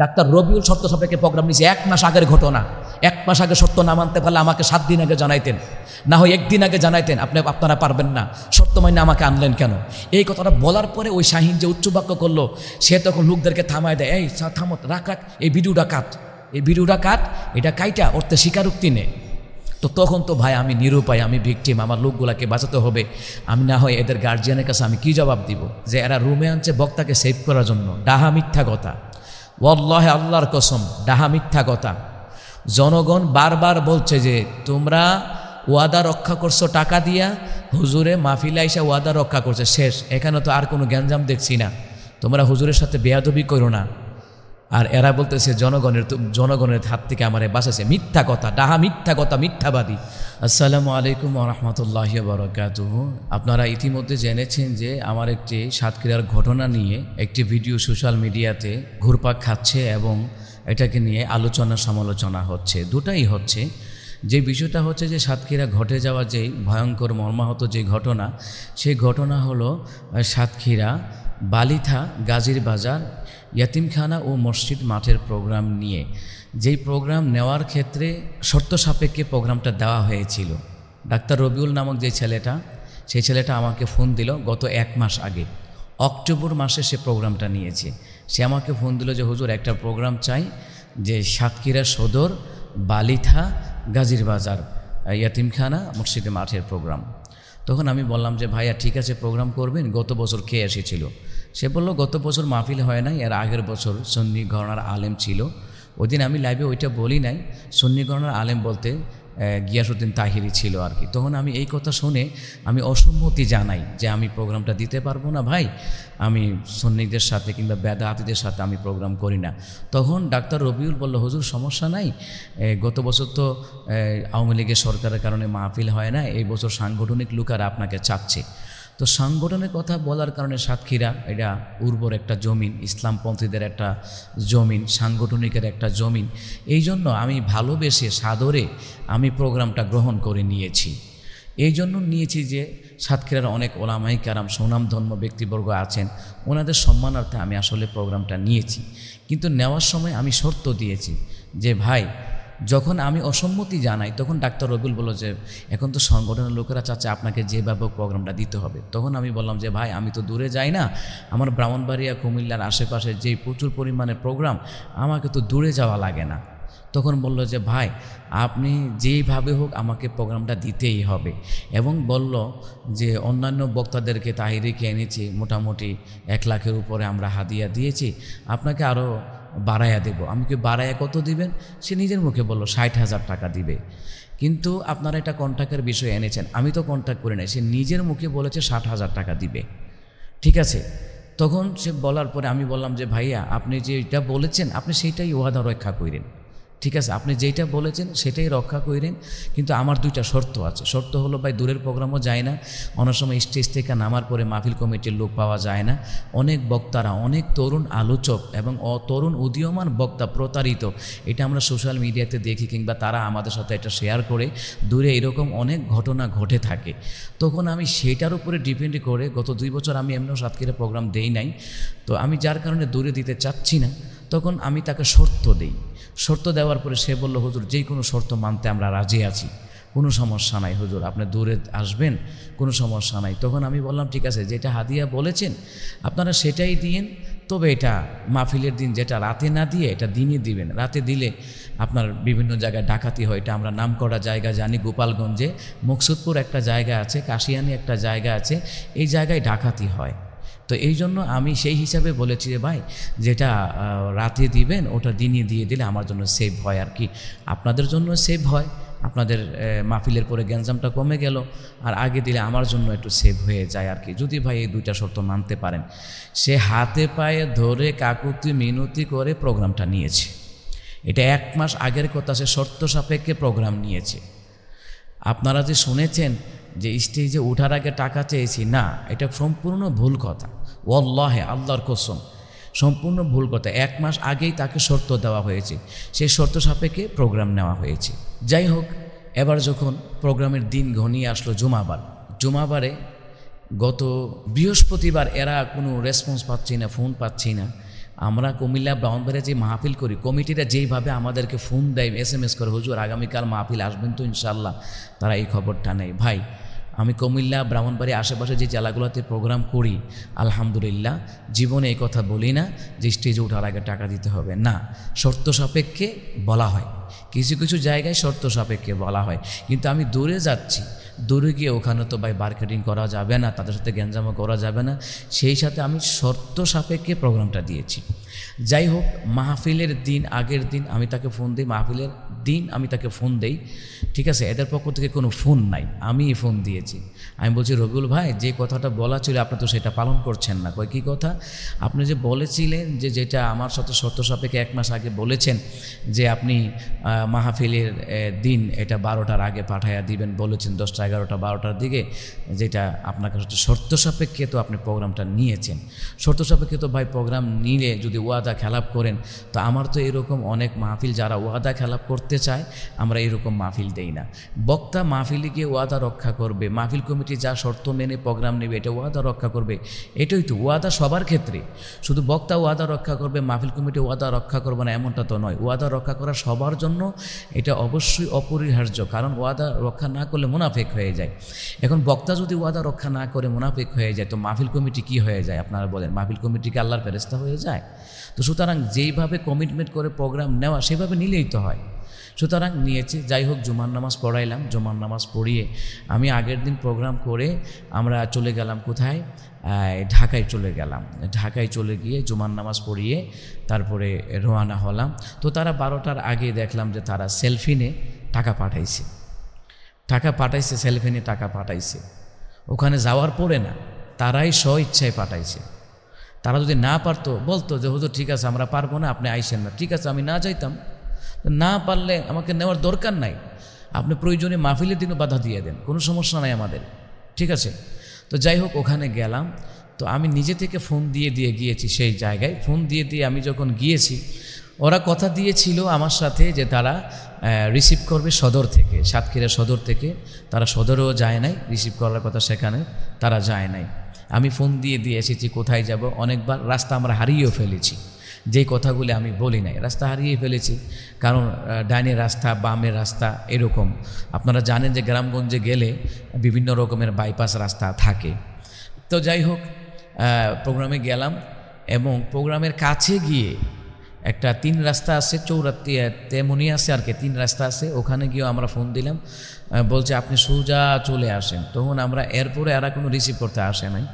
doctor Rabiul শর্ত সাপেক্ষে programme নিয়েছে এক মাস আগের ঘটনা এক মাস আগে সত্য না মানতে পারলে আমাকে সাত দিন আগে জানাইতেন না হয় একদিন আগে জানাইতেন আপনি আপনারা পারবেন না সত্য মাইনে আমাকে আনলেন কেন এই কথাটা বলার পরে ওই শাহিন যে উচ্চবাক্য করলো সে তখন লোকদেরকে থামায় দেয় এই থামো রাখ রাখ এই ভিডিওটা কাট এই ভিডিওটা কাট এটা কাইটা অর্থে স্বীকারোক্তি নেই তো তখন তো ভাই আমি নিরুপায় আমি ভিকটিম আমার লোকগুলাকে বাঁচাতে হবে আমি না হয় এদের গার্জিয়ানের কাছে আমি কি জবাব দিব যে এরা রুমে আনছে বক্তাকে সেভ করার জন্য ডাহা মিথ্যা কথা ওয়াল্লাহে আল্লাহর কসম ডাহা মিথ্যা কথা জনগণ বারবার বলছে যে তোমরা ওয়াদা রক্ষা করছো টাকা দিয়া হুজুরে মাহফিলা এসে ওয়াদা রক্ষা করছে শেষ এখানে তো আর কোনো জ্ঞানজাম দেখছি না তোমরা হুজুরের সাথে বেয়াদবি করো না আর এরা বলতেছে জনগণের জনগণের হাত থেকে আমার বাঁচাছে মিথ্যা কথা ডাহা মিথ্যা কথা মিথ্যাবাদী আসসালামু আলাইকুম রহমতুল্লাহ বরকাত আপনারা ইতিমধ্যে জেনেছেন যে আমার একটি সাতক্রিয়ার ঘটনা নিয়ে একটি ভিডিও সোশ্যাল মিডিয়াতে ঘুরপাক খাচ্ছে এবং এটাকে নিয়ে আলোচনা সমালোচনা হচ্ছে দুটাই হচ্ছে যে বিষয়টা হচ্ছে যে সাতক্ষীরা ঘটে যাওয়া যে ভয়ঙ্কর মর্মাহত যে ঘটনা সেই ঘটনা হলো সাতক্ষীরা বালিথা গাজীর বাজার ইয়াতিমখানা ও মসজিদ মাঠের প্রোগ্রাম নিয়ে যেই প্রোগ্রাম নেওয়ার ক্ষেত্রে শর্ত সাপেক্ষে প্রোগ্রামটা দেওয়া হয়েছিল ডাক্তার রবিউল নামক যে ছেলেটা সেই ছেলেটা আমাকে ফোন দিল গত এক মাস আগে অক্টোবর মাসে সে প্রোগ্রামটা নিয়েছে সে আমাকে ফোন দিল যে হুজুর একটা প্রোগ্রাম চাই যে সাতক্ষীরা সদর বালিথা গাজীর বাজার ইয়াতিমখানা মসজিদে মাঠের প্রোগ্রাম তখন আমি বললাম যে ভাইয়া ঠিক আছে প্রোগ্রাম করবেন গত বছর কে এসেছিল সে বলল গত বছর মাহফিল হয় নাই এর আগের বছর সন্নি ঘরনার আলেম ছিল ওদিন আমি লাইভে ওইটা বলি নাই সন্নি ঘরনার আলেম বলতে গিয়াসুদ্দিন তাহিরি ছিল আর কি তখন আমি এই কথা শুনে আমি অসম্মতি জানাই যে আমি প্রোগ্রামটা দিতে পারবো না ভাই আমি সন্নিকদের সাথে কিংবা বেদাহাতিদের সাথে আমি প্রোগ্রাম করি না তখন ডাক্তার রবিউল বলল হুজুর সমস্যা নাই গত বছর তো আওয়ামী লীগের সরকারের কারণে মাহফিল হয় না এই বছর সাংগঠনিক লুকার আপনাকে চাচ্ছে তো সাংগঠনের কথা বলার কারণে সাতক্ষীরা এটা উর্বর একটা জমিন ইসলামপন্থীদের একটা জমিন সাংগঠনিকের একটা জমিন এই জন্য আমি ভালোবেসে সাদরে আমি প্রোগ্রামটা গ্রহণ করে নিয়েছি এই জন্য নিয়েছি যে সাতক্ষীরার অনেক ওলামাই কারাম সুনাম ধর্ম ব্যক্তিবর্গ আছেন ওনাদের সম্মানার্থে আমি আসলে প্রোগ্রামটা নিয়েছি কিন্তু নেওয়ার সময় আমি শর্ত দিয়েছি যে ভাই যখন আমি অসম্মতি জানাই তখন ডাক্তার রবিল বলল যে এখন তো সংগঠনের লোকেরা চাচ্ছে আপনাকে যে ব্যাপক প্রোগ্রামটা দিতে হবে তখন আমি বললাম যে ভাই আমি তো দূরে যাই না আমার ব্রাহ্মণবাড়িয়া কুমিল্লার আশেপাশে যে প্রচুর পরিমাণে প্রোগ্রাম আমাকে তো দূরে যাওয়া লাগে না তখন বলল যে ভাই আপনি যেইভাবে হোক আমাকে প্রোগ্রামটা দিতেই হবে এবং বলল যে অন্যান্য বক্তাদেরকে তাহিরিকে এনেছি মোটামুটি এক লাখের উপরে আমরা হাদিয়া দিয়েছি আপনাকে আরও বাড়াইয়া দেব আমাকে বাড়াইয়া কত দিবেন সে নিজের মুখে বলল ষাট হাজার টাকা দিবে কিন্তু আপনারা এটা কন্ট্যাক্টের বিষয়ে এনেছেন আমি তো কন্ট্যাক্ট করি নাই সে নিজের মুখে বলেছে ষাট হাজার টাকা দিবে ঠিক আছে তখন সে বলার পরে আমি বললাম যে ভাইয়া আপনি যে এটা বলেছেন আপনি সেইটাই ওয়াদা রক্ষা করেন ঠিক আছে আপনি যেটা বলেছেন সেটাই রক্ষা করেন কিন্তু আমার দুইটা শর্ত আছে শর্ত হলো ভাই দূরের প্রোগ্রামও যায় না অনেক সময় স্টেজ থেকে নামার পরে মাহফিল কমিটির লোক পাওয়া যায় না অনেক বক্তারা অনেক তরুণ আলোচক এবং অতরুণ উদীয়মান বক্তা প্রতারিত এটা আমরা সোশ্যাল মিডিয়াতে দেখি কিংবা তারা আমাদের সাথে এটা শেয়ার করে দূরে এরকম অনেক ঘটনা ঘটে থাকে তখন আমি সেটার উপরে ডিপেন্ড করে গত দুই বছর আমি এমনিও সাতক্ষীরা প্রোগ্রাম দেই নাই তো আমি যার কারণে দূরে দিতে চাচ্ছি না তখন আমি তাকে শর্ত দেই শর্ত দেওয়ার পরে সে বলল হুজুর যে কোনো শর্ত মানতে আমরা রাজি আছি কোনো সমস্যা নাই হুজুর আপনি দূরে আসবেন কোনো সমস্যা নাই তখন আমি বললাম ঠিক আছে যেটা হাদিয়া বলেছেন আপনারা সেটাই দিন তবে এটা মাহফিলের দিন যেটা রাতে না দিয়ে এটা দিনই দিবেন রাতে দিলে আপনার বিভিন্ন জায়গায় ডাকাতি হয় এটা আমরা নাম করা জায়গা জানি গোপালগঞ্জে মকসুদপুর একটা জায়গা আছে কাশিয়ানি একটা জায়গা আছে এই জায়গায় ডাকাতি হয় তো এই জন্য আমি সেই হিসাবে বলেছি যে ভাই যেটা রাতে দিবেন ওটা দিনে দিয়ে দিলে আমার জন্য সেভ হয় আর কি আপনাদের জন্য সেভ হয় আপনাদের মাহফিলের পরে গ্যাঞ্জামটা কমে গেল আর আগে দিলে আমার জন্য একটু সেভ হয়ে যায় আর কি যদি ভাই এই দুইটা শর্ত মানতে পারেন সে হাতে পায়ে ধরে কাকুতি মিনতি করে প্রোগ্রামটা নিয়েছে এটা এক মাস আগের কথা সে শর্ত সাপেক্ষে প্রোগ্রাম নিয়েছে আপনারা যে শুনেছেন যে স্টেজে ওঠার আগে টাকা চেয়েছি না এটা সম্পূর্ণ ভুল কথা ওল্লাহে আল্লাহর কোসম সম্পূর্ণ ভুল কথা এক মাস আগেই তাকে শর্ত দেওয়া হয়েছে সেই শর্ত সাপেক্ষে প্রোগ্রাম নেওয়া হয়েছে যাই হোক এবার যখন প্রোগ্রামের দিন ঘনিয়ে আসলো জুমাবার জুমাবারে গত বৃহস্পতিবার এরা কোনো রেসপন্স পাচ্ছি না ফোন পাচ্ছি না আমরা কুমিল্লা ব্রাউনবারে যে মাহফিল করি কমিটিরা যেইভাবে আমাদেরকে ফোন দেয় এস এম এস করে হুজুর আগামীকাল মাহফিল আসবেন তো ইনশাল্লাহ তারা এই খবরটা নেয় ভাই আমি কুমিল্লা ব্রাহ্মণবাড়ি আশেপাশে যে জেলাগুলোতে প্রোগ্রাম করি আলহামদুলিল্লাহ জীবনে এই কথা বলি না যে স্টেজে ওঠার আগে টাকা দিতে হবে না শর্ত সাপেক্ষে বলা হয় কিছু কিছু জায়গায় শর্ত সাপেক্ষে বলা হয় কিন্তু আমি দূরে যাচ্ছি দূরে গিয়ে ওখানে তো ভাই মার্কেটিং করা যাবে না তাদের সাথে গ্যাঞ্জামা করা যাবে না সেই সাথে আমি শর্ত সাপেক্ষে প্রোগ্রামটা দিয়েছি যাই হোক মাহফিলের দিন আগের দিন আমি তাকে ফোন দিই মাহফিলের দিন আমি তাকে ফোন দেই ঠিক আছে এদের পক্ষ থেকে কোনো ফোন নাই আমি ফোন দিয়েছি আমি বলছি রবিউল ভাই যে কথাটা বলা ছিল আপনি তো সেটা পালন করছেন না কয় কী কথা আপনি যে বলেছিলেন যে যেটা আমার সাথে শর্ত সাপেক্ষে এক মাস আগে বলেছেন যে আপনি মাহফিলের দিন এটা বারোটার আগে পাঠাইয়া দিবেন বলেছেন দশটা এগারোটা বারোটার দিকে যেটা আপনার কাছে শর্ত সাপেক্ষে তো আপনি প্রোগ্রামটা নিয়েছেন শর্ত সাপেক্ষে তো ভাই প্রোগ্রাম নিলে যদি ওয়াদা ওয়াদা খেলাপ করেন তো আমার তো এরকম অনেক মাহফিল যারা ওয়াদা খেলাপ করতে চায় আমরা এরকম মাহফিল দেই না বক্তা মাহফিলে গিয়ে ওয়াদা রক্ষা করবে মাহফিল কমিটি যা শর্ত মেনে প্রোগ্রাম নেবে এটা ওয়াদা রক্ষা করবে এটাই তো ওয়াদা সবার ক্ষেত্রে শুধু বক্তা ওয়াদা রক্ষা করবে মাহফিল কমিটি ওয়াদা রক্ষা করবে না এমনটা তো নয় ওয়াদা রক্ষা করা সবার জন্য এটা অবশ্যই অপরিহার্য কারণ ওয়াদা রক্ষা না করলে মুনাফেক হয়ে যায় এখন বক্তা যদি ওয়াদা রক্ষা না করে মুনাফেক হয়ে যায় তো মাহফিল কমিটি কি হয়ে যায় আপনারা বলেন মাহফিল কমিটি কি আল্লাহর ফেরেস্তা হয়ে যায় তো সুতরাং যেইভাবে কমিটমেন্ট করে প্রোগ্রাম নেওয়া সেভাবে নিলেই তো হয় সুতরাং নিয়েছে যাই হোক জুমার নামাজ পড়াইলাম জুমার নামাজ পড়িয়ে আমি আগের দিন প্রোগ্রাম করে আমরা চলে গেলাম কোথায় ঢাকায় চলে গেলাম ঢাকায় চলে গিয়ে জুমার নামাজ পড়িয়ে তারপরে রোয়ানা হলাম তো তারা বারোটার আগে দেখলাম যে তারা সেলফিনে টাকা পাঠাইছে টাকা পাঠাইছে সেলফিনে টাকা পাঠাইছে ওখানে যাওয়ার পরে না তারাই স্ব ইচ্ছায় পাঠাইছে তারা যদি না পারতো বলতো যে হুজুর ঠিক আছে আমরা পারবো না আপনি আইসেন না ঠিক আছে আমি না যাইতাম না পারলে আমাকে নেওয়ার দরকার নাই আপনি প্রয়োজনে মাহফিলের দিনও বাধা দিয়ে দেন কোনো সমস্যা নাই আমাদের ঠিক আছে তো যাই হোক ওখানে গেলাম তো আমি নিজে থেকে ফোন দিয়ে দিয়ে গিয়েছি সেই জায়গায় ফোন দিয়ে দিয়ে আমি যখন গিয়েছি ওরা কথা দিয়েছিল আমার সাথে যে তারা রিসিভ করবে সদর থেকে সাতক্ষীরা সদর থেকে তারা সদরেও যায় নাই রিসিভ করার কথা সেখানে তারা যায় নাই আমি ফোন দিয়ে দিয়ে এসেছি কোথায় যাব অনেকবার রাস্তা আমরা হারিয়েও ফেলেছি যে কথাগুলি আমি বলি নাই রাস্তা হারিয়ে ফেলেছি কারণ ডাইনের রাস্তা বামের রাস্তা এরকম আপনারা জানেন যে গ্রামগঞ্জে গেলে বিভিন্ন রকমের বাইপাস রাস্তা থাকে তো যাই হোক প্রোগ্রামে গেলাম এবং প্রোগ্রামের কাছে গিয়ে একটা তিন রাস্তা আছে চৌরাত্রি তেমনই আছে আর কি তিন রাস্তা আছে ওখানে গিয়েও আমরা ফোন দিলাম বলছে আপনি সোজা চলে আসেন তখন আমরা এরপরে আর কোনো রিসিভ করতে আসে নাই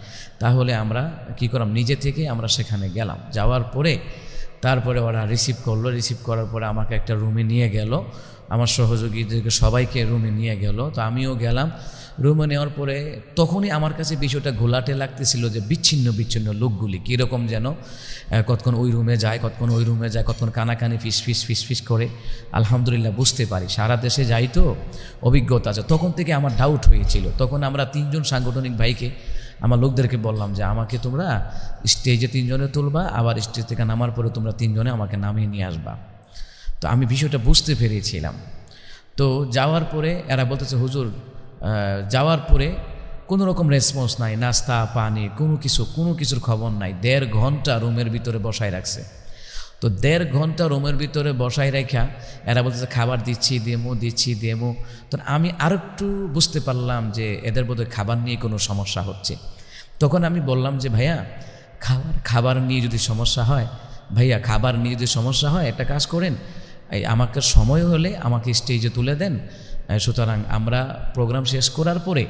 তাহলে আমরা কি করলাম নিজে থেকে আমরা সেখানে গেলাম যাওয়ার পরে তারপরে ওরা রিসিভ করলো রিসিভ করার পরে আমাকে একটা রুমে নিয়ে গেল আমার সহযোগীদেরকে সবাইকে রুমে নিয়ে গেল তো আমিও গেলাম রুমে নেওয়ার পরে তখনই আমার কাছে বিষয়টা ঘোলাটে লাগতেছিল যে বিচ্ছিন্ন বিচ্ছিন্ন লোকগুলি কীরকম যেন কতক্ষণ ওই রুমে যায় কতক্ষণ ওই রুমে যায় কতক্ষণ কানাকানি ফিস ফিস ফিস ফিস করে আলহামদুলিল্লাহ বুঝতে পারি সারা দেশে যাই তো অভিজ্ঞতা আছে তখন থেকে আমার ডাউট হয়েছিল তখন আমরা তিনজন সাংগঠনিক ভাইকে আমার লোকদেরকে বললাম যে আমাকে তোমরা স্টেজে তিনজনে তুলবা আবার স্টেজ থেকে নামার পরে তোমরা তিনজনে আমাকে নামিয়ে নিয়ে আসবা তো আমি বিষয়টা বুঝতে পেরেছিলাম তো যাওয়ার পরে এরা বলতেছে হুজুর যাওয়ার পরে কোনো রকম রেসপন্স নাই নাস্তা পানি কোনো কিছু কোনো কিছুর খবর নাই দেড় ঘন্টা রুমের ভিতরে বসায় রাখছে তো দেড় ঘন্টা রুমের ভিতরে বসায় রেখা এরা বলতেছে খাবার দিচ্ছি দেমো দিচ্ছি দেমো তো আমি আরও একটু বুঝতে পারলাম যে এদের বোধহয় খাবার নিয়ে কোনো সমস্যা হচ্ছে তখন আমি বললাম যে ভাইয়া খাবার খাবার নিয়ে যদি সমস্যা হয় ভাইয়া খাবার নিয়ে যদি সমস্যা হয় একটা কাজ করেন আমাকে সময় হলে আমাকে স্টেজে তুলে দেন হ্যাঁ, সুতরাং আমরা প্রোগ্রাম শেষ করার পরে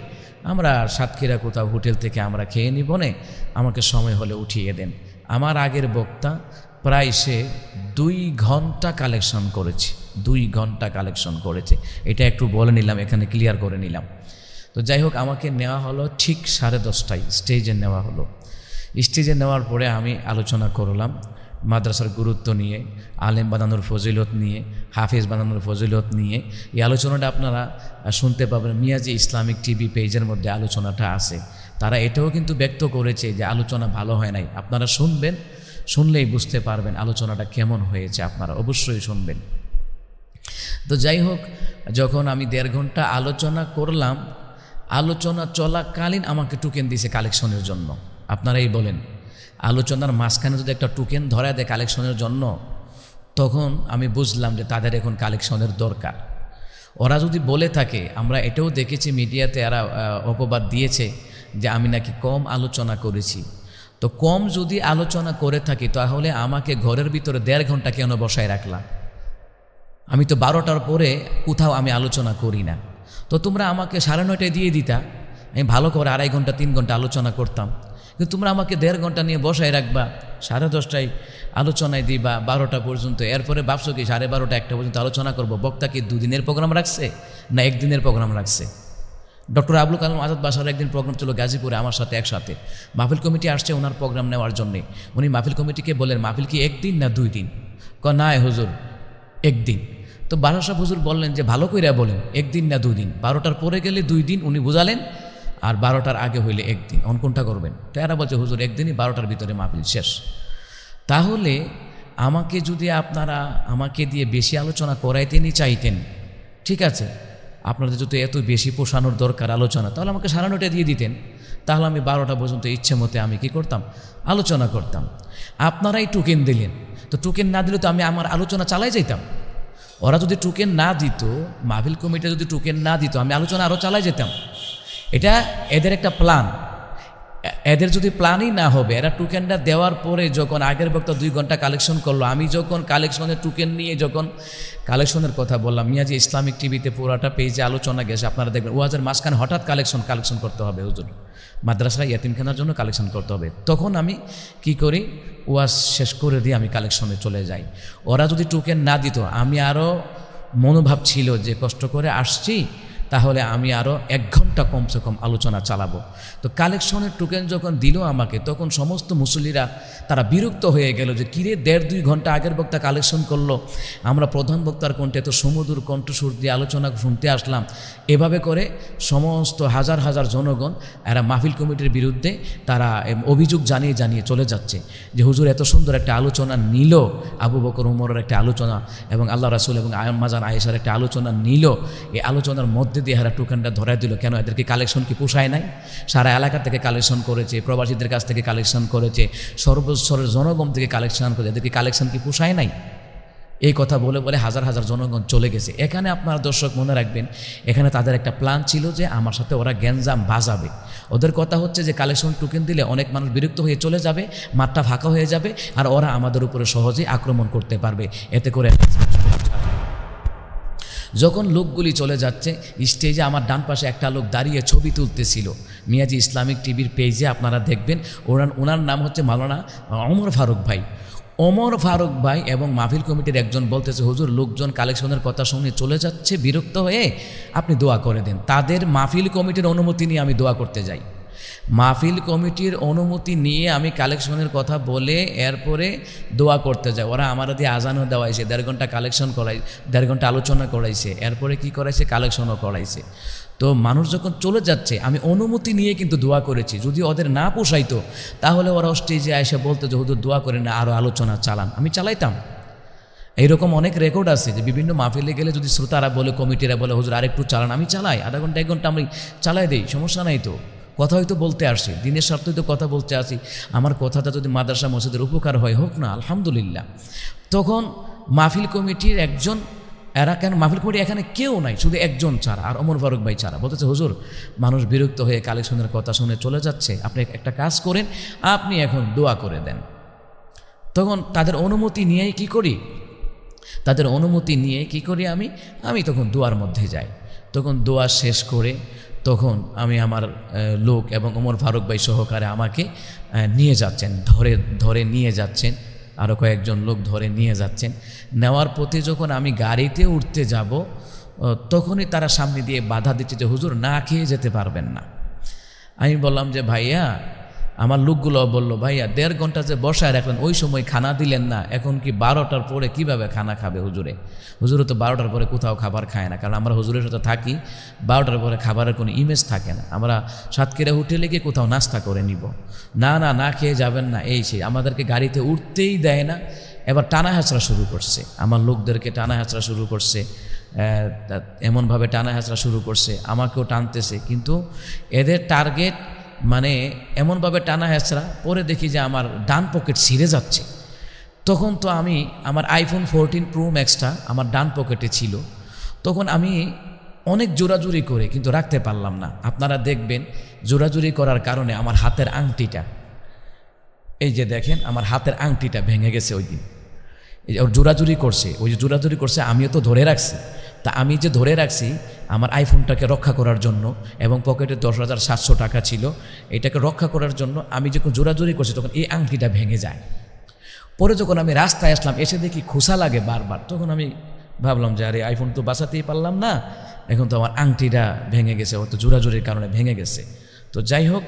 আমরা সাতক্ষীরা কোথাও হোটেল থেকে আমরা খেয়ে নিব নে আমাকে সময় হলে উঠিয়ে দেন আমার আগের বক্তা প্রায় সে দুই ঘন্টা কালেকশন করেছে দুই ঘন্টা কালেকশন করেছে এটা একটু বলে নিলাম এখানে ক্লিয়ার করে নিলাম তো যাই হোক আমাকে নেওয়া হলো ঠিক সাড়ে দশটায় স্টেজে নেওয়া হলো স্টেজে নেওয়ার পরে আমি আলোচনা করলাম মাদ্রাসার গুরুত্ব নিয়ে আলেম বানানোর ফজিলত নিয়ে হাফিজ বানানোর ফজিলত নিয়ে এই আলোচনাটা আপনারা শুনতে পাবেন মিয়াজি ইসলামিক টিভি পেজের মধ্যে আলোচনাটা আছে তারা এটাও কিন্তু ব্যক্ত করেছে যে আলোচনা ভালো হয় নাই আপনারা শুনবেন শুনলেই বুঝতে পারবেন আলোচনাটা কেমন হয়েছে আপনারা অবশ্যই শুনবেন তো যাই হোক যখন আমি দেড় ঘন্টা আলোচনা করলাম আলোচনা চলাকালীন আমাকে টুকেন দিছে কালেকশনের জন্য আপনারাই বলেন আলোচনার মাঝখানে যদি একটা টোকেন ধরা দেয় কালেকশনের জন্য তখন আমি বুঝলাম যে তাদের এখন কালেকশনের দরকার ওরা যদি বলে থাকে আমরা এটাও দেখেছি মিডিয়াতে এরা অপবাদ দিয়েছে যে আমি নাকি কম আলোচনা করেছি তো কম যদি আলোচনা করে থাকি তাহলে আমাকে ঘরের ভিতরে দেড় ঘন্টা কেন বসায় রাখলাম আমি তো বারোটার পরে কোথাও আমি আলোচনা করি না তো তোমরা আমাকে সাড়ে নয়টায় দিয়ে দিতা আমি ভালো করে আড়াই ঘন্টা তিন ঘন্টা আলোচনা করতাম কিন্তু তোমরা আমাকে দেড় ঘন্টা নিয়ে বসায় রাখবা সাড়ে দশটায় আলোচনায় দিবা বারোটা পর্যন্ত এরপরে ভাবছো কি সাড়ে বারোটা একটা পর্যন্ত আলোচনা করবো বক্তা কি দুদিনের প্রোগ্রাম রাখছে না একদিনের প্রোগ্রাম রাখছে ডক্টর আবুল কালাম আজাদ বাসার একদিন প্রোগ্রাম ছিল গাজীপুরে আমার সাথে একসাথে মাহফিল কমিটি আসছে ওনার প্রোগ্রাম নেওয়ার জন্যে উনি মাহফিল কমিটিকে বলেন মাহফিল কি একদিন না দুই দিন ক না হুজুর একদিন তো বারাসাহ হুজুর বললেন যে ভালো কইরা বলেন একদিন না দুই দিন বারোটার পরে গেলে দুই দিন উনি বোঝালেন আর বারোটার আগে হইলে একদিন অন কোনটা করবেন তো এরা বলছে হুজুর একদিনই বারোটার ভিতরে মাহফিল শেষ তাহলে আমাকে যদি আপনারা আমাকে দিয়ে বেশি আলোচনা করাইতেনই চাইতেন ঠিক আছে আপনাদের যদি এত বেশি পোষানোর দরকার আলোচনা তাহলে আমাকে সাড়ে নটা দিয়ে দিতেন তাহলে আমি বারোটা পর্যন্ত ইচ্ছে মতে আমি কি করতাম আলোচনা করতাম আপনারাই টোকেন দিলেন তো টোকেন না দিলে তো আমি আমার আলোচনা চালাই যেতাম ওরা যদি টোকেন না দিত মাহিল কমিটি যদি টোকেন না দিত আমি আলোচনা আরও চালাই যেতাম এটা এদের একটা প্ল্যান এদের যদি প্ল্যানই না হবে এরা টোকেনটা দেওয়ার পরে যখন আগের বক্ত দুই ঘন্টা কালেকশন করলো আমি যখন কালেকশনের টোকেন নিয়ে যখন কালেকশনের কথা বললাম মিয়াজি ইসলামিক টিভিতে পুরাটা যে আলোচনা গেছে আপনারা দেখবেন ওয়াজের মাঝখানে হঠাৎ কালেকশন কালেকশন করতে হবে হুজুর মাদ্রাসা ইয়াতিমখানার জন্য কালেকশন করতে হবে তখন আমি কি করি ওয়াজ শেষ করে দিয়ে আমি কালেকশনে চলে যাই ওরা যদি টোকেন না দিত আমি আরও মনোভাব ছিল যে কষ্ট করে আসছি তাহলে আমি আরও এক ঘন্টা কমসে কম আলোচনা চালাবো তো কালেকশনের টোকেন যখন দিল আমাকে তখন সমস্ত মুসলিরা তারা বিরক্ত হয়ে গেল যে কিরে দেড় দুই ঘন্টা আগের বক্তা কালেকশন করলো আমরা প্রধান বক্তার কণ্ঠে এত সমুদ্র কণ্ঠসুর দিয়ে আলোচনা শুনতে আসলাম এভাবে করে সমস্ত হাজার হাজার জনগণ এরা মাহফিল কমিটির বিরুদ্ধে তারা অভিযোগ জানিয়ে জানিয়ে চলে যাচ্ছে যে হুজুর এত সুন্দর একটা আলোচনা নিল আবু বকর উমরের একটা আলোচনা এবং আল্লাহ রাসুল এবং মাজান আয়েসার একটা আলোচনা নিল এই আলোচনার মধ্যে দিয়ে হারা টোকেনটা ধরাই দিল কেন এদেরকে কালেকশন কি পোষায় নাই সারা এলাকা থেকে কালেকশন করেছে প্রবাসীদের কাছ থেকে কালেকশন করেছে সর্বস্বরের জনগণ থেকে কালেকশন করেছে এদেরকে কালেকশন কি পোষায় নাই এই কথা বলে বলে হাজার হাজার জনগণ চলে গেছে এখানে আপনার দর্শক মনে রাখবেন এখানে তাদের একটা প্ল্যান ছিল যে আমার সাথে ওরা গ্যাঞ্জাম বাজাবে ওদের কথা হচ্ছে যে কালেকশন টুকেন দিলে অনেক মানুষ বিরক্ত হয়ে চলে যাবে মাঠটা ফাঁকা হয়ে যাবে আর ওরা আমাদের উপরে সহজেই আক্রমণ করতে পারবে এতে করে যখন লোকগুলি চলে যাচ্ছে স্টেজে আমার ডান পাশে একটা লোক দাঁড়িয়ে ছবি তুলতেছিল মিয়াজি ইসলামিক টিভির পেজে আপনারা দেখবেন ওনার ওনার নাম হচ্ছে মালানা অমর ফারুক ভাই অমর ফারুক ভাই এবং মাহফিল কমিটির একজন বলতেছে হুজুর লোকজন কালেকশনের কথা শুনে চলে যাচ্ছে বিরক্ত হয়ে আপনি দোয়া করে দেন তাদের মাহফিল কমিটির অনুমতি নিয়ে আমি দোয়া করতে যাই মাহফিল কমিটির অনুমতি নিয়ে আমি কালেকশনের কথা বলে এরপরে দোয়া করতে যাই ওরা আমার দিয়ে আজানও দেওয়াইছে দেড় ঘন্টা কালেকশন করাই দেড় ঘন্টা আলোচনা করাইছে এরপরে কি করাইছে কালেকশনও করাইছে তো মানুষ যখন চলে যাচ্ছে আমি অনুমতি নিয়ে কিন্তু দোয়া করেছি যদি ওদের না পোষাইতো তাহলে ওরা স্টেজে এসে বলতো যে হুদুর দোয়া করে না আরও আলোচনা চালান আমি চালাইতাম এইরকম অনেক রেকর্ড আছে যে বিভিন্ন মাহফিলে গেলে যদি শ্রোতারা বলে কমিটিরা বলে হুজুর আরেকটু চালান আমি চালাই আধা ঘন্টা এক ঘন্টা আমি চালাই দিই সমস্যা নাই তো কথা হয়তো বলতে আসি দিনের স্বার্থ তো কথা বলতে আসি আমার কথাটা যদি মাদ্রাসা মসজিদের উপকার হয় হোক না আলহামদুলিল্লাহ তখন মাহফিল কমিটির একজন এরা কেন মাহফিল কমিটি এখানে কেউ নাই শুধু একজন ছাড়া আর অমর ফারুক ভাই ছাড়া বলতেছে হুজুর মানুষ বিরক্ত হয়ে কালেকশনের কথা শুনে চলে যাচ্ছে আপনি একটা কাজ করেন আপনি এখন দোয়া করে দেন তখন তাদের অনুমতি নিয়েই কি করি তাদের অনুমতি নিয়ে কি করি আমি আমি তখন দোয়ার মধ্যে যাই তখন দোয়া শেষ করে তখন আমি আমার লোক এবং ওমর ফারুক ভাই সহকারে আমাকে নিয়ে যাচ্ছেন ধরে ধরে নিয়ে যাচ্ছেন আরও কয়েকজন লোক ধরে নিয়ে যাচ্ছেন নেওয়ার পথে যখন আমি গাড়িতে উঠতে যাব তখনই তারা সামনে দিয়ে বাধা দিচ্ছে যে হুজুর না খেয়ে যেতে পারবেন না আমি বললাম যে ভাইয়া আমার লোকগুলো বলল ভাইয়া দেড় ঘন্টা যে বসায় রাখলেন ওই সময় খানা দিলেন না এখন কি বারোটার পরে কিভাবে খানা খাবে হুজুরে হুজুরে তো বারোটার পরে কোথাও খাবার খায় না কারণ আমরা হুজুরের সাথে থাকি বারোটার পরে খাবারের কোনো ইমেজ থাকে না আমরা সাতক্ষীরা হোটেলে গিয়ে কোথাও নাস্তা করে নিব না না না খেয়ে যাবেন না এই সেই আমাদেরকে গাড়িতে উঠতেই দেয় না এবার টানা হাঁচড়া শুরু করছে আমার লোকদেরকে টানা হাঁচড়া শুরু করছে এমনভাবে টানা হাঁচড়া শুরু করছে আমাকেও টানতেছে কিন্তু এদের টার্গেট মানে এমনভাবে টানা হেঁচড়া পরে দেখি যে আমার ডান পকেট ছিঁড়ে যাচ্ছে তখন তো আমি আমার আইফোন ফোরটিন প্রো ম্যাক্সটা আমার ডান পকেটে ছিল তখন আমি অনেক জোরাজুরি করে কিন্তু রাখতে পারলাম না আপনারা দেখবেন জোরাজুরি করার কারণে আমার হাতের আংটিটা এই যে দেখেন আমার হাতের আংটিটা ভেঙে গেছে ওই দিন ওর জোরাজুরি করছে ওই যে জোরাজুরি করছে আমিও তো ধরে রাখছি তা আমি যে ধরে রাখছি আমার আইফোনটাকে রক্ষা করার জন্য এবং পকেটে দশ হাজার সাতশো টাকা ছিল এটাকে রক্ষা করার জন্য আমি যখন জোরাজোরি করছি তখন এই আংটিটা ভেঙে যায় পরে যখন আমি রাস্তায় আসলাম এসে দেখি খোসা লাগে বারবার তখন আমি ভাবলাম যে আরে আইফোন তো বাঁচাতেই পারলাম না এখন তো আমার আংটিটা ভেঙে গেছে হয়তো জোরাজোরির কারণে ভেঙে গেছে তো যাই হোক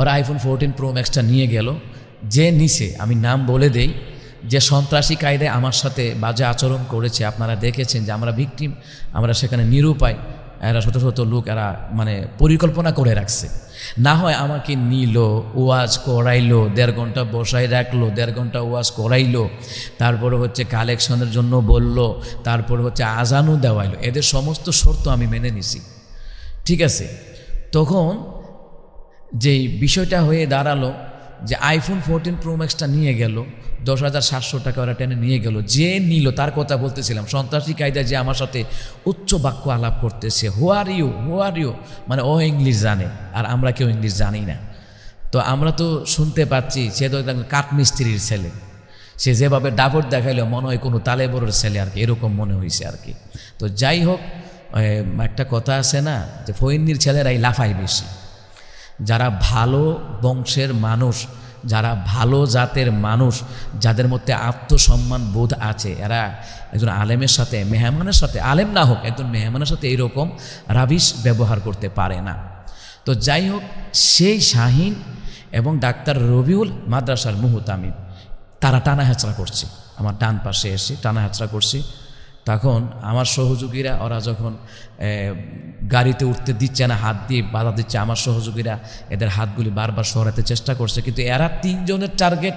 ওরা আইফোন ফোরটিন প্রো ম্যাক্সটা নিয়ে গেল যে নিছে আমি নাম বলে দেই যে সন্ত্রাসী কায়দায় আমার সাথে বাজে আচরণ করেছে আপনারা দেখেছেন যে আমরা ভিকটিম আমরা সেখানে নিরুপায় এরা ছোটো ছোটো লোক এরা মানে পরিকল্পনা করে রাখছে না হয় আমাকে নিল ওয়াজ করাইলো দেড় ঘন্টা বসাই রাখলো দেড় ঘন্টা ওয়াজ করাইলো তারপরে হচ্ছে কালেকশনের জন্য বলল তারপরে হচ্ছে আজানও দেওয়াইলো এদের সমস্ত শর্ত আমি মেনে নিছি ঠিক আছে তখন যেই বিষয়টা হয়ে দাঁড়ালো যে আইফোন ফোরটিন প্রো ম্যাক্সটা নিয়ে গেল দশ হাজার সাতশো টাকা ওরা টেনে নিয়ে গেল যে নিল তার কথা বলতেছিলাম সন্ত্রাসী কায়দা যে আমার সাথে উচ্চ বাক্য আলাপ করতেছে হোয়ার ইউ হোয়ার ইউ মানে ও ইংলিশ জানে আর আমরা কেউ ইংলিশ জানি না তো আমরা তো শুনতে পাচ্ছি সে তো একদম কাঠমিস্ত্রির ছেলে সে যেভাবে ডাবর দেখাইলো মনে হয় কোনো তালেবরের ছেলে আর কি এরকম মনে হয়েছে আর কি তো যাই হোক একটা কথা আছে না যে ফৈন্দির ছেলেরাই লাফায় বেশি যারা ভালো বংশের মানুষ যারা ভালো জাতের মানুষ যাদের মধ্যে আত্মসম্মান বোধ আছে এরা একজন আলেমের সাথে মেহমানের সাথে আলেম না হোক একজন মেহমানের সাথে এইরকম রাবিশ ব্যবহার করতে পারে না তো যাই হোক সেই শাহিন এবং ডাক্তার রবিউল মাদ্রাসার মুহুতামিম তারা টানা হ্যাচড়া করছে আমার ডান পাশে এসে টানা হ্যাচড়া করছি তখন আমার সহযোগীরা ওরা যখন গাড়িতে উঠতে দিচ্ছে না হাত দিয়ে বাধা দিচ্ছে আমার সহযোগীরা এদের হাতগুলি বারবার সরাতে চেষ্টা করছে কিন্তু এরা তিনজনের টার্গেট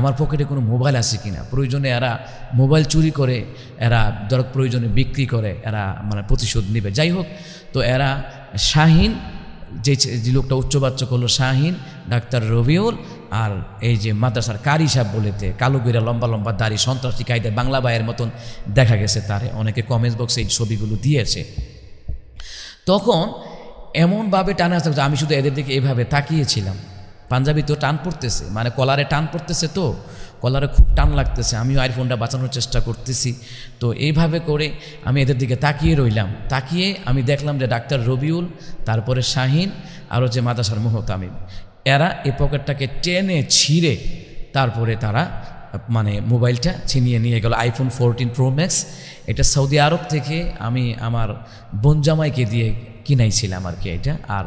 আমার পকেটে কোনো মোবাইল আছে কি না প্রয়োজনে এরা মোবাইল চুরি করে এরা দর প্রয়োজনে বিক্রি করে এরা মানে প্রতিশোধ নেবে যাই হোক তো এরা শাহিন যে যে লোকটা উচ্চবাচ্য করলো শাহিন ডাক্তার রবিউল আর এই যে মাদ্রাসার কারি সাহেব বলেতে কালুগুরা লম্বা লম্বা দাড়ি সন্ত্রাসী কায়দায় বাংলা বাইয়ের মতন দেখা গেছে তারে অনেকে কমেন্টস বক্সে এই ছবিগুলো দিয়েছে তখন এমনভাবে টানে আসতে আমি শুধু এদের দিকে এভাবে তাকিয়েছিলাম পাঞ্জাবি তো টান পড়তেছে মানে কলারে টান পড়তেছে তো কলারে খুব টান লাগতেছে আমিও আইফোনটা বাঁচানোর চেষ্টা করতেছি তো এইভাবে করে আমি এদের দিকে তাকিয়ে রইলাম তাকিয়ে আমি দেখলাম যে ডাক্তার রবিউল তারপরে শাহিন আর যে মাদাসার মোহতামিম এরা এ পকেটটাকে টেনে ছিঁড়ে তারপরে তারা মানে মোবাইলটা ছিনিয়ে নিয়ে গেল আইফোন ফোরটিন প্রো ম্যাক্স এটা সৌদি আরব থেকে আমি আমার বনজামাইকে দিয়ে কিনাইছিলাম আর কি এটা আর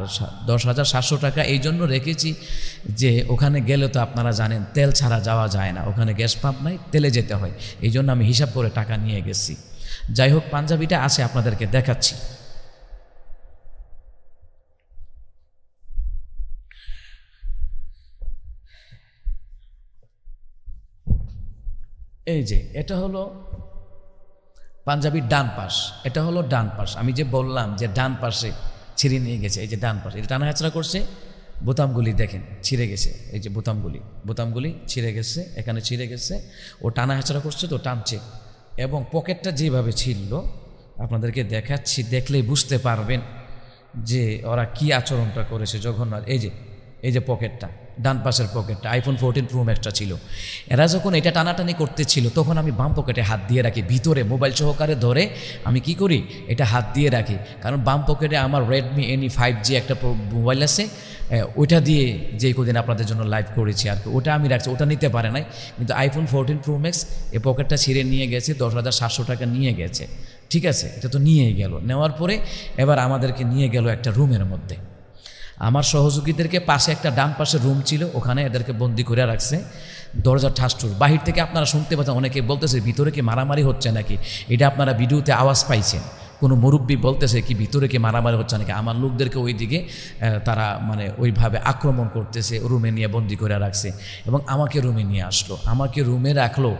দশ হাজার সাতশো টাকা এই জন্য রেখেছি যে ওখানে গেলে তো আপনারা জানেন তেল ছাড়া যাওয়া যায় না ওখানে গ্যাস পাম্প নাই তেলে যেতে হয় এই জন্য আমি হিসাব করে টাকা নিয়ে গেছি যাই হোক পাঞ্জাবিটা আছে আপনাদেরকে দেখাচ্ছি এই যে এটা হলো পাঞ্জাবি ডান পাশ এটা হলো ডান পাশ আমি যে বললাম যে ডান পাশে ছিঁড়ে নিয়ে গেছে এই যে ডান পাশে এটা টানা হেঁচড়া করছে বোতামগুলি দেখেন ছিঁড়ে গেছে এই যে বোতামগুলি বোতামগুলি ছিঁড়ে গেছে এখানে ছিঁড়ে গেছে ও টানা হেঁচড়া করছে তো টানছে এবং পকেটটা যেভাবে ছিঁড়ল আপনাদেরকে দেখাচ্ছি দেখলেই বুঝতে পারবেন যে ওরা কি আচরণটা করেছে জঘন্য এই যে এই যে পকেটটা ডান পাশের পকেটটা আইফোন ফোরটিন প্রো ম্যাক্সটা ছিল এরা যখন এটা টানাটানি করতেছিল তখন আমি বাম পকেটে হাত দিয়ে রাখি ভিতরে মোবাইল সহকারে ধরে আমি কি করি এটা হাত দিয়ে রাখি কারণ বাম পকেটে আমার রেডমি এনি ফাইভ জি একটা মোবাইল আছে ওইটা দিয়ে যে কদিন আপনাদের জন্য লাইভ করেছি আর ওটা আমি রাখছি ওটা নিতে পারে নাই কিন্তু আইফোন ফোরটিন প্রো ম্যাক্স এ পকেটটা ছিঁড়ে নিয়ে গেছে দশ হাজার সাতশো টাকা নিয়ে গেছে ঠিক আছে এটা তো নিয়েই গেল নেওয়ার পরে এবার আমাদেরকে নিয়ে গেল একটা রুমের মধ্যে আমার সহযোগীদেরকে পাশে একটা ডান পাশে রুম ছিল ওখানে এদেরকে বন্দি করে রাখছে দরজা ঠাস্টুর বাহির থেকে আপনারা শুনতে পাচ্ছেন অনেকে বলতেছে ভিতরে কি মারামারি হচ্ছে নাকি এটা আপনারা ভিডিওতে আওয়াজ পাইছেন কোনো মুরব্বী বলতেছে কি ভিতরে কি মারামারি হচ্ছে নাকি আমার লোকদেরকে ওই দিকে তারা মানে ওইভাবে আক্রমণ করতেছে রুমে নিয়ে বন্দি করে রাখছে এবং আমাকে রুমে নিয়ে আসলো আমাকে রুমে রাখলো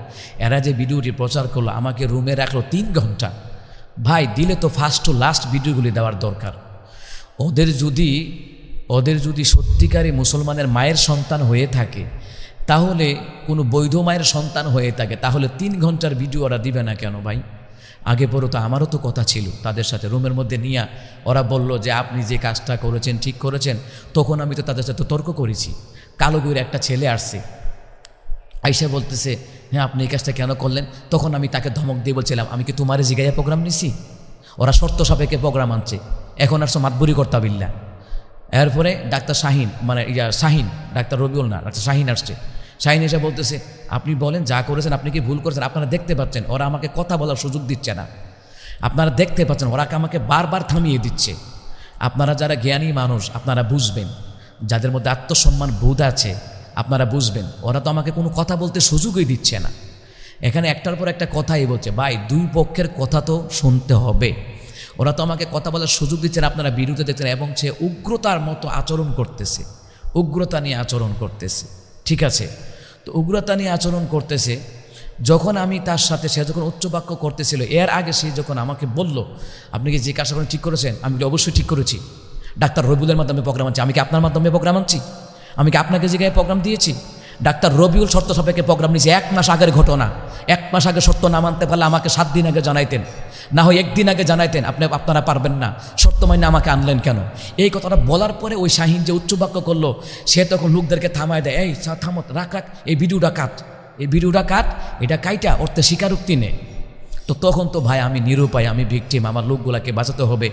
এরা যে ভিডিওটি প্রচার করলো আমাকে রুমে রাখলো তিন ঘন্টা ভাই দিলে তো ফার্স্ট টু লাস্ট ভিডিওগুলি দেওয়ার দরকার ওদের যদি ওদের যদি সত্যিকারে মুসলমানের মায়ের সন্তান হয়ে থাকে তাহলে কোনো বৈধ মায়ের সন্তান হয়ে থাকে তাহলে তিন ঘন্টার ভিডিও ওরা দিবে না কেন ভাই আগে পরে তো আমারও তো কথা ছিল তাদের সাথে রুমের মধ্যে নিয়ে ওরা বলল যে আপনি যে কাজটা করেছেন ঠিক করেছেন তখন আমি তো তাদের সাথে তর্ক করেছি কালোগুড়ির একটা ছেলে আসছে আইসা বলতেছে হ্যাঁ আপনি এই কাজটা কেন করলেন তখন আমি তাকে ধমক দিয়ে বলছিলাম আমি কি তোমার জিগাইয়া প্রোগ্রাম নিছি ওরা শর্ত সাপেক্ষে প্রোগ্রাম আনছে এখন আর সো মাতবুরি কর্তাবিল্লা এরপরে ডাক্তার শাহিন মানে ইয়া শাহিন ডাক্তার রবিউল না ডাক্তার শাহিন আসছে শাহিন এসে বলতেছে আপনি বলেন যা করেছেন আপনি কি ভুল করেছেন আপনারা দেখতে পাচ্ছেন ওরা আমাকে কথা বলার সুযোগ দিচ্ছে না আপনারা দেখতে পাচ্ছেন ওরা আমাকে বারবার থামিয়ে দিচ্ছে আপনারা যারা জ্ঞানী মানুষ আপনারা বুঝবেন যাদের মধ্যে আত্মসম্মান বোধ আছে আপনারা বুঝবেন ওরা তো আমাকে কোনো কথা বলতে সুযোগই দিচ্ছে না এখানে একটার পর একটা কথাই বলছে ভাই দুই পক্ষের কথা তো শুনতে হবে ওরা তো আমাকে কথা বলার সুযোগ দিচ্ছেন আপনারা বিরুদ্ধে দেখছেন এবং সে উগ্রতার মতো আচরণ করতেছে উগ্রতা নিয়ে আচরণ করতেছে ঠিক আছে তো উগ্রতা নিয়ে আচরণ করতেছে যখন আমি তার সাথে সে যখন উচ্চবাক্য করতেছিল এর আগে সে যখন আমাকে বলল আপনি কি জিজ্ঞাসা করেন ঠিক করেছেন আমি অবশ্যই ঠিক করেছি ডাক্তার রবিউলের মাধ্যমে প্রোগ্রাম আনছি আমি কি আপনার মাধ্যমে প্রোগ্রাম আনছি আমি কি আপনাকে জায়গায় প্রোগ্রাম দিয়েছি ডাক্তার রবিউল শর্ত সাপেক্ষে প্রোগ্রাম নিয়েছে এক মাস আগের ঘটনা এক মাস আগে সত্য না মানতে পারলে আমাকে সাত দিন আগে জানাইতেন না হয় একদিন আগে জানাইতেন আপনি আপনারা পারবেন না সত্য মাইনে আমাকে আনলেন কেন এই কথাটা বলার পরে ওই শাহিন যে উচ্চবাক্য করলো সে তখন লোকদেরকে থামায় দেয় এই থামত রাখ রাখ এই ভিডিওটা কাট এই ভিডিওটা কাট এটা কাইটা তো স্বীকারোক্তি নেই তো তখন তো ভাই আমি নিরুপায় আমি ভিকটিম আমার লোকগুলাকে বাঁচাতে হবে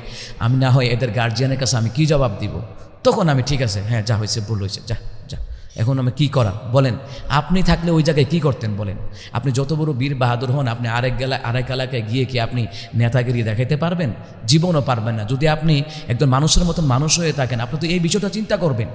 আমি না হয় এদের গার্জিয়ানের কাছে আমি কি জবাব দিব তখন আমি ঠিক আছে হ্যাঁ যা হয়েছে ভুল হয়েছে যা যা এখন আমি কি করা বলেন আপনি থাকলে ওই জায়গায় কি করতেন বলেন আপনি যত বড় বীর বাহাদুর হন আপনি আরেক গেলায় আরেক এলাকায় গিয়ে কি আপনি নেতাগিরি দেখাতে পারবেন জীবনও পারবেন না যদি আপনি একজন মানুষের মতো মানুষ হয়ে থাকেন আপনি তো এই বিষয়টা চিন্তা করবেন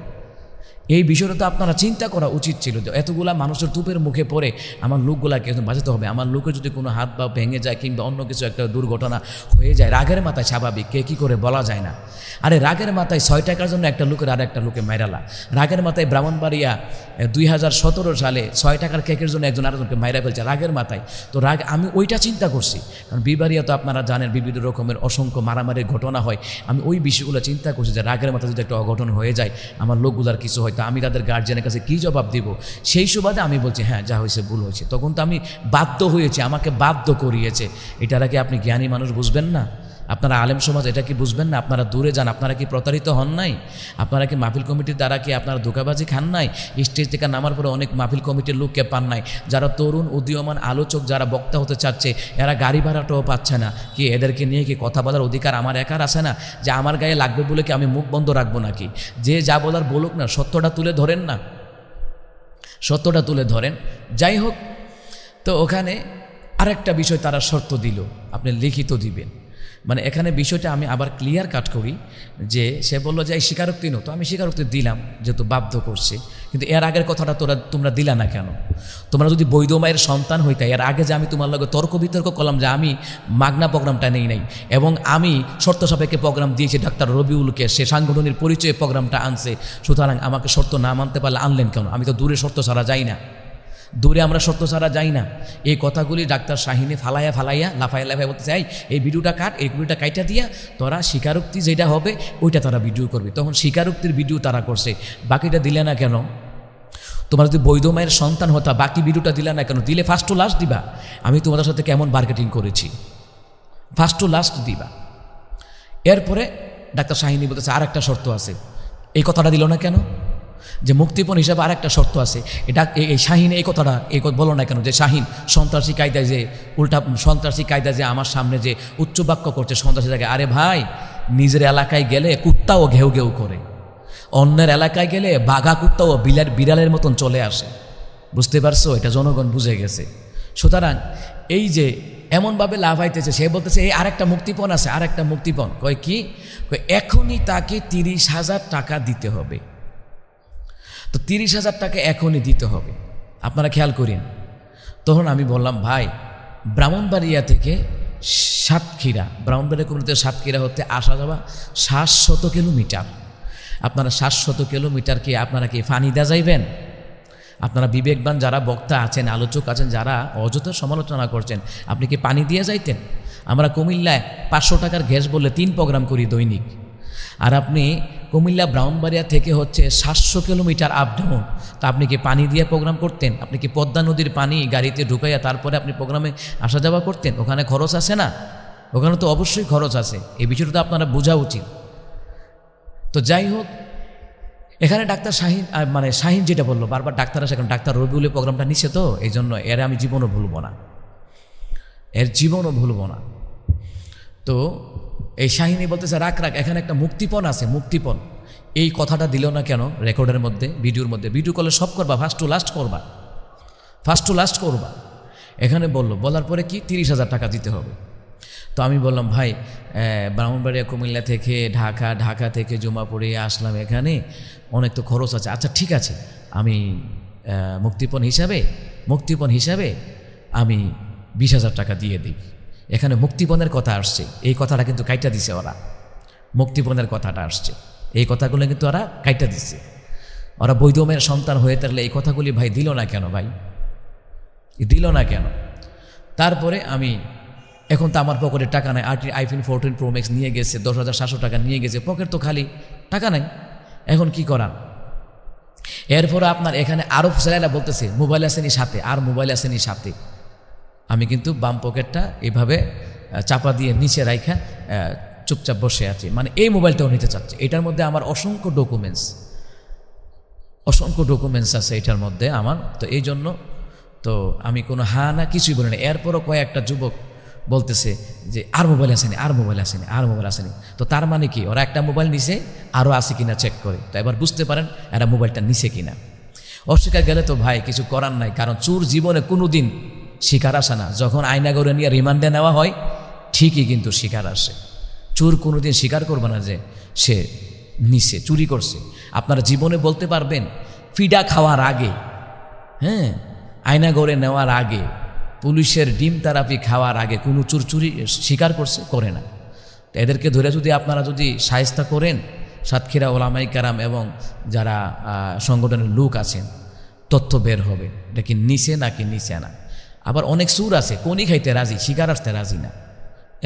এই বিষয়টা তো আপনারা চিন্তা করা উচিত ছিল যে এতগুলা মানুষের তুপের মুখে পড়ে আমার লোকগুলাকে বাঁচাতে হবে আমার লোকের যদি কোনো হাত বা ভেঙে যায় কিংবা অন্য কিছু একটা দুর্ঘটনা হয়ে যায় রাগের মাথায় স্বাভাবিক কে কী করে বলা যায় না আরে রাগের মাথায় ছয় টাকার জন্য একটা লোকের আর একটা লোকে মাইরালা রাগের মাথায় ব্রাহ্মণবাড়িয়া দুই হাজার সতেরো সালে ছয় টাকার কেকের জন্য একজন আরেকজনকে মাইরা ফেলছে রাগের মাথায় তো রাগ আমি ওইটা চিন্তা করছি কারণ বিবারিয়া তো আপনারা জানেন বিভিন্ন রকমের অসংখ্য মারামারির ঘটনা হয় আমি ওই বিষয়গুলো চিন্তা করছি যে রাগের মাথায় যদি একটা অঘটন হয়ে যায় আমার লোকগুলার কিছু করছে হয়তো আমি তাদের গার্জিয়ানের কাছে কী জবাব দিব সেই সুবাদে আমি বলছি হ্যাঁ যা হয়েছে ভুল হয়েছে তখন তো আমি বাধ্য হয়েছে আমাকে বাধ্য করিয়েছে এটার আগে আপনি জ্ঞানী মানুষ বুঝবেন না আপনারা আলেম সমাজ এটা কি বুঝবেন না আপনারা দূরে যান আপনারা কি প্রতারিত হন নাই আপনারা কি মাহফিল কমিটির দ্বারা কি আপনারা ধোকাবাজি খান নাই স্টেজ থেকে নামার পরে অনেক মাহফিল কমিটির লোককে পান নাই যারা তরুণ উদীয়মান আলোচক যারা বক্তা হতে চাচ্ছে এরা গাড়ি ভাড়াটাও পাচ্ছে না কি এদেরকে নিয়ে কি কথা বলার অধিকার আমার একার আছে না যে আমার গায়ে লাগবে বলে কি আমি মুখ বন্ধ রাখবো নাকি যে যা বলার বলুক না সত্যটা তুলে ধরেন না সত্যটা তুলে ধরেন যাই হোক তো ওখানে আরেকটা বিষয় তারা শর্ত দিল আপনি লিখিত দিবেন মানে এখানে বিষয়টা আমি আবার ক্লিয়ার কাট করি যে সে বললো যে এই স্বীকারোক্তি নো তো আমি স্বীকারোক্তি দিলাম যেহেতু বাধ্য করছে কিন্তু এর আগের কথাটা তোরা তোমরা দিলা না কেন তোমরা যদি বৈধ মায়ের সন্তান হইতে এর আগে যে আমি তোমার লগে তর্ক বিতর্ক করলাম যে আমি মাগনা প্রোগ্রামটা নেই নাই এবং আমি শর্ত সাপেক্ষে প্রোগ্রাম দিয়েছি ডাক্তার রবিউলকে সে সাংগঠনিক পরিচয়ে প্রোগ্রামটা আনছে সুতরাং আমাকে শর্ত না মানতে পারলে আনলেন কেন আমি তো দূরে শর্ত ছাড়া যাই না দূরে আমরা সত্য ছাড়া যাই না এই কথাগুলি ডাক্তার শাহিনে ফালাইয়া ফালাইয়া লাফাইয়া লাফাই বলতে চাই এই ভিডিওটা কাট এই ভিডিওটা কাইটা দিয়া তোরা স্বীকারোক্তি যেটা হবে ওইটা তারা ভিডিও করবে তখন স্বীকারোক্তির ভিডিও তারা করছে বাকিটা দিলে না কেন তোমার যদি বৈধ মায়ের সন্তান হতা বাকি ভিডিওটা দিলে না কেন দিলে ফার্স্ট টু লাস্ট দিবা আমি তোমাদের সাথে কেমন মার্কেটিং করেছি ফার্স্ট টু লাস্ট দিবা এরপরে ডাক্তার শাহিনী বলতেছে আর একটা শর্ত আছে এই কথাটা দিল না কেন যে মুক্তিপণ হিসাবে আর একটা শর্ত আছে এটা এই শাহিন এই কথাটা এই বলো না কেন যে শাহিন সন্ত্রাসী কায়দায় যে উল্টা সন্ত্রাসী কায়দায় যে আমার সামনে যে উচ্চ বাক্য করছে সন্ত্রাসী থাকে আরে ভাই নিজের এলাকায় গেলে কুত্তাও ঘেউ ঘেউ করে অন্যের এলাকায় গেলে বাঘা কুত্তাও বিলার বিড়ালের মতন চলে আসে বুঝতে পারছো এটা জনগণ বুঝে গেছে সুতরাং এই যে এমনভাবে লাভ হাইতেছে সে বলতেছে এই আরেকটা মুক্তিপণ আছে আরেকটা মুক্তিপণ কয় কি এখনই তাকে তিরিশ হাজার টাকা দিতে হবে তো তিরিশ হাজার টাকা এখনই দিতে হবে আপনারা খেয়াল করেন তখন আমি বললাম ভাই ব্রাহ্মণবাড়িয়া থেকে সাতক্ষীরা ব্রাহ্মণবাড়িয়া কুমিল্লা সাতক্ষীরা হতে আসা যাওয়া সাতশত কিলোমিটার আপনারা সাতশত কিলোমিটার কি আপনারা কি দেওয়া যাইবেন আপনারা বিবেকবান যারা বক্তা আছেন আলোচক আছেন যারা অযথা সমালোচনা করছেন আপনি কি পানি দিয়ে যাইতেন আমরা কুমিল্লায় পাঁচশো টাকার গ্যাস বলে তিন প্রোগ্রাম করি দৈনিক আর আপনি কুমিল্লা ব্রাউনবাড়িয়া থেকে হচ্ছে সাতশো কিলোমিটার আপ ডাউন তা আপনি কি পানি দিয়ে প্রোগ্রাম করতেন আপনি কি পদ্মা নদীর পানি গাড়িতে ঢুকাইয়া তারপরে আপনি প্রোগ্রামে আসা যাওয়া করতেন ওখানে খরচ আছে না ওখানে তো অবশ্যই খরচ আছে এই বিষয়টা তো আপনারা বোঝা উচিত তো যাই হোক এখানে ডাক্তার শাহিন মানে শাহিন যেটা বললো বারবার ডাক্তার আসে কারণ ডাক্তার রবিউলের প্রোগ্রামটা নিচ্ছে তো এই জন্য এর আমি জীবনও ভুলব না এর জীবনও ভুলব না তো এই শাহিনী বলতেছে রাখ রাখ এখানে একটা মুক্তিপণ আছে মুক্তিপণ এই কথাটা দিল না কেন রেকর্ডের মধ্যে ভিডিওর মধ্যে ভিডিও কলে সব করবা ফার্স্ট টু লাস্ট করবা ফার্স্ট টু লাস্ট করবা এখানে বলল বলার পরে কি তিরিশ হাজার টাকা দিতে হবে তো আমি বললাম ভাই ব্রাহ্মণবাড়িয়া কুমিল্লা থেকে ঢাকা ঢাকা থেকে জমা পড়ে আসলাম এখানে অনেক তো খরচ আছে আচ্ছা ঠিক আছে আমি মুক্তিপণ হিসাবে মুক্তিপণ হিসাবে আমি বিশ হাজার টাকা দিয়ে দিই এখানে মুক্তিপণের কথা আসছে এই কথাটা কিন্তু কাইটা দিছে ওরা মুক্তিপণের কথাটা আসছে এই কথাগুলো কিন্তু ওরা কাইটা দিছে ওরা বৈধমের সন্তান হয়ে থাকলে এই কথাগুলি ভাই দিল না কেন ভাই দিল না কেন তারপরে আমি এখন তো আমার পকেটে টাকা নাই আর আইফিন ফোরটিন ম্যাক্স নিয়ে গেছে দশ হাজার সাতশো টাকা নিয়ে গেছে পকেট তো খালি টাকা নাই এখন কি করার এরপরে আপনার এখানে আরও ছেলেরা বলতেছে মোবাইল আসেনি সাথে আর মোবাইল আসেনি সাথে আমি কিন্তু বাম পকেটটা এভাবে চাপা দিয়ে নিচে রাইখা চুপচাপ বসে আছি মানে এই মোবাইলটাও নিতে চাচ্ছে এটার মধ্যে আমার অসংখ্য ডকুমেন্টস অসংখ্য ডকুমেন্টস আছে এটার মধ্যে আমার তো এই জন্য তো আমি কোনো হা না কিছুই বলি না এরপরও কয়েকটা যুবক বলতেছে যে আর মোবাইল আসেনি আর মোবাইল আসেনি আর মোবাইল আসেনি তো তার মানে কি ওরা একটা মোবাইল নিছে আরও আসে কিনা চেক করে তো এবার বুঝতে পারেন এরা মোবাইলটা নিছে কিনা অস্বীকার গেলে তো ভাই কিছু করার নাই কারণ চোর জীবনে কোনো দিন শিকার আসে না যখন করে নিয়ে রিমান্ডে নেওয়া হয় ঠিকই কিন্তু শিকার আসে চোর কোনোদিন স্বীকার করবে না যে সে নিছে চুরি করছে আপনারা জীবনে বলতে পারবেন ফিডা খাওয়ার আগে হ্যাঁ গড়ে নেওয়ার আগে পুলিশের ডিম তারাপি খাওয়ার আগে কোনো চুর চুরি স্বীকার করছে করে না এদেরকে ধরে যদি আপনারা যদি সাহেস্তা করেন সাতক্ষীরা ওলামাই কারাম এবং যারা সংগঠনের লোক আছেন তথ্য বের হবে এটা কি নিচে নাকি নিচে না আবার অনেক সুর আছে কোনি খাইতে রাজি শিকার আসতে রাজি না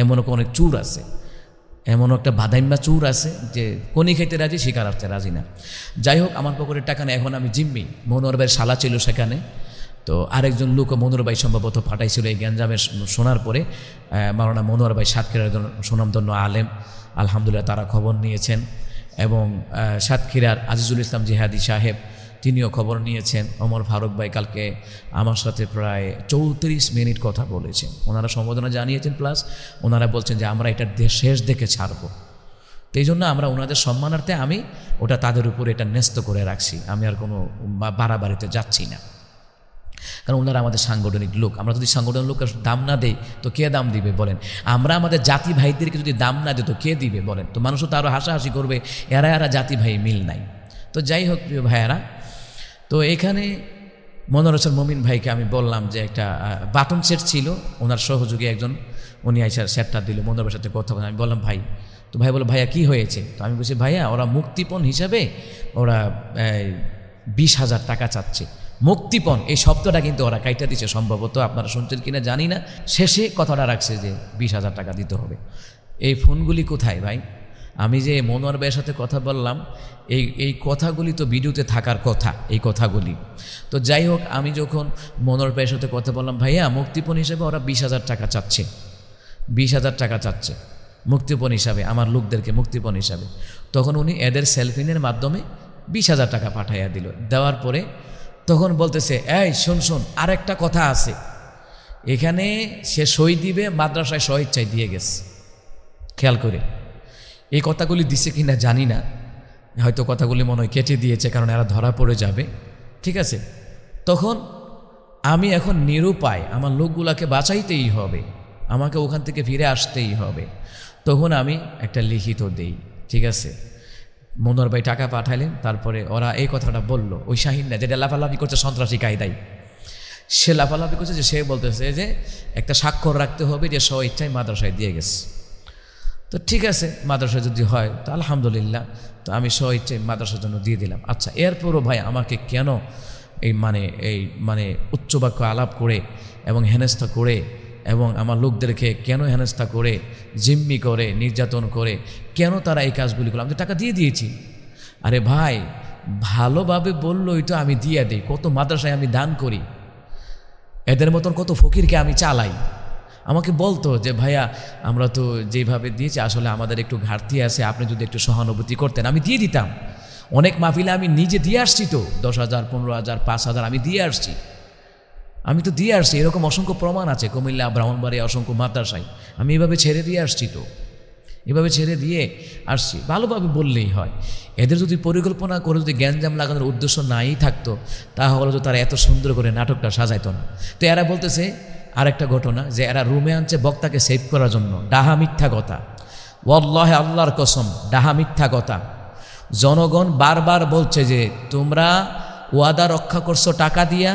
এমন অনেক চুর আছে এমন একটা বাদাইম্বা চুর আছে যে কোনি খাইতে রাজি শিকার আসতে রাজি না যাই হোক আমার পকেটের টাকা না এখন আমি জিম্মি মনোহর ভাইয়ের শালা ছিল সেখানে তো আরেকজন লোক মনোহর ভাই সম্ভবত ফাটাইছিল এই গ্যাঞ্জামের শোনার পরে মারানা মনোহর ভাই সাতক্ষীরার একজন সুনামধন্য আলেম আলহামদুলিল্লাহ তারা খবর নিয়েছেন এবং সাতক্ষীরার আজিজুল ইসলাম জিহাদি সাহেব তিনিও খবর নিয়েছেন অমর ফারুক ভাই কালকে আমার সাথে প্রায় চৌত্রিশ মিনিট কথা বলেছেন ওনারা সম্বোধনা জানিয়েছেন প্লাস ওনারা বলছেন যে আমরা এটা শেষ দেখে ছাড়বো তেই জন্য আমরা ওনাদের সম্মানার্থে আমি ওটা তাদের উপর এটা ন্যস্ত করে রাখছি আমি আর কোনো বাড়াবাড়িতে যাচ্ছি না কারণ ওনারা আমাদের সাংগঠনিক লোক আমরা যদি সাংগঠনিক লোকের দাম না দেই তো কে দাম দিবে বলেন আমরা আমাদের জাতি ভাইদেরকে যদি দাম না দিই তো কে দিবে বলেন তো মানুষও তো আরও হাসাহাসি করবে এরা এরা জাতি ভাই মিল নাই তো যাই হোক প্রিয় ভাইয়েরা তো এখানে মনোরসন মমিন ভাইকে আমি বললাম যে একটা বাটন সেট ছিল ওনার সহযোগী একজন উনি আইসার সেটটা দিল মনোরবের সাথে কথা বলে আমি বললাম ভাই তো ভাই বলো ভাইয়া কি হয়েছে তো আমি বলছি ভাইয়া ওরা মুক্তিপণ হিসাবে ওরা বিশ হাজার টাকা চাচ্ছে মুক্তিপণ এই শব্দটা কিন্তু ওরা কাইটা দিচ্ছে সম্ভবত আপনারা শুনছেন কিনা জানি না শেষে কথাটা রাখছে যে বিশ হাজার টাকা দিতে হবে এই ফোনগুলি কোথায় ভাই আমি যে মনোয়ার ভাইয়ের সাথে কথা বললাম এই এই কথাগুলি তো ভিডিওতে থাকার কথা এই কথাগুলি তো যাই হোক আমি যখন মনোয়ার ভাইয়ের সাথে কথা বললাম ভাইয়া মুক্তিপণ হিসেবে ওরা বিশ হাজার টাকা চাচ্ছে বিশ হাজার টাকা চাচ্ছে মুক্তিপণ হিসাবে আমার লোকদেরকে মুক্তিপণ হিসাবে তখন উনি এদের সেলফিনের মাধ্যমে বিশ হাজার টাকা পাঠাইয়া দিল দেওয়ার পরে তখন বলতেছে এই শোন শোন আরেকটা কথা আছে এখানে সে সই দিবে মাদ্রাসায় সহিচ্ছায় দিয়ে গেছে খেয়াল করে এই কথাগুলি দিছে কি না জানি না হয়তো কথাগুলি মনে হয় কেটে দিয়েছে কারণ এরা ধরা পড়ে যাবে ঠিক আছে তখন আমি এখন নিরুপায় আমার লোকগুলাকে বাঁচাইতেই হবে আমাকে ওখান থেকে ফিরে আসতেই হবে তখন আমি একটা লিখিত দেই ঠিক আছে মনোর ভাই টাকা পাঠালেন তারপরে ওরা এই কথাটা বলল ওই শাহিন না যেটা লাফালাফি করছে সন্ত্রাসী কায়দায় সে লাফালাফি করছে যে সে বলতেছে যে একটা স্বাক্ষর রাখতে হবে যে স্ব ইচ্ছায় মাদ্রাসায় দিয়ে গেছে তো ঠিক আছে মাদ্রাসা যদি হয় তো আলহামদুলিল্লাহ তো আমি সবাইকে মাদ্রাসার জন্য দিয়ে দিলাম আচ্ছা এরপরও ভাই আমাকে কেন এই মানে এই মানে উচ্চবাক্য আলাপ করে এবং হেনস্থা করে এবং আমার লোকদেরকে কেন হেনস্থা করে জিম্মি করে নির্যাতন করে কেন তারা এই কাজগুলি করলো আমি টাকা দিয়ে দিয়েছি আরে ভাই ভালোভাবে ওই তো আমি দিয়ে দিই কত মাদ্রাসায় আমি দান করি এদের মতন কত ফকিরকে আমি চালাই আমাকে বলতো যে ভাইয়া আমরা তো যেভাবে দিয়েছি আসলে আমাদের একটু ঘাটতি আছে আপনি যদি একটু সহানুভূতি করতেন আমি দিয়ে দিতাম অনেক মাহফিলে আমি নিজে দিয়ে আসছি তো দশ হাজার পনেরো হাজার পাঁচ হাজার আমি দিয়ে আসছি আমি তো দিয়ে আসছি এরকম অসংখ্য প্রমাণ আছে কুমিল্লা ব্রাহ্মণবাড়ি অসংখ্য মাদ্রাসায় আমি এভাবে ছেড়ে দিয়ে আসছি তো এভাবে ছেড়ে দিয়ে আসছি ভালোভাবে বললেই হয় এদের যদি পরিকল্পনা করে যদি জ্ঞানজাম লাগানোর উদ্দেশ্য নাই থাকতো তাহলে তো তারা এত সুন্দর করে নাটকটা সাজাইতো না তো এরা বলতেছে আরেকটা ঘটনা যে এরা রুমে আনছে বক্তাকে সেভ করার জন্য ডাহা মিথ্যা কথা ওল্লাহে আল্লাহর কসম ডাহা মিথ্যা কথা জনগণ বারবার বলছে যে তোমরা ওয়াদা রক্ষা করছো টাকা দিয়া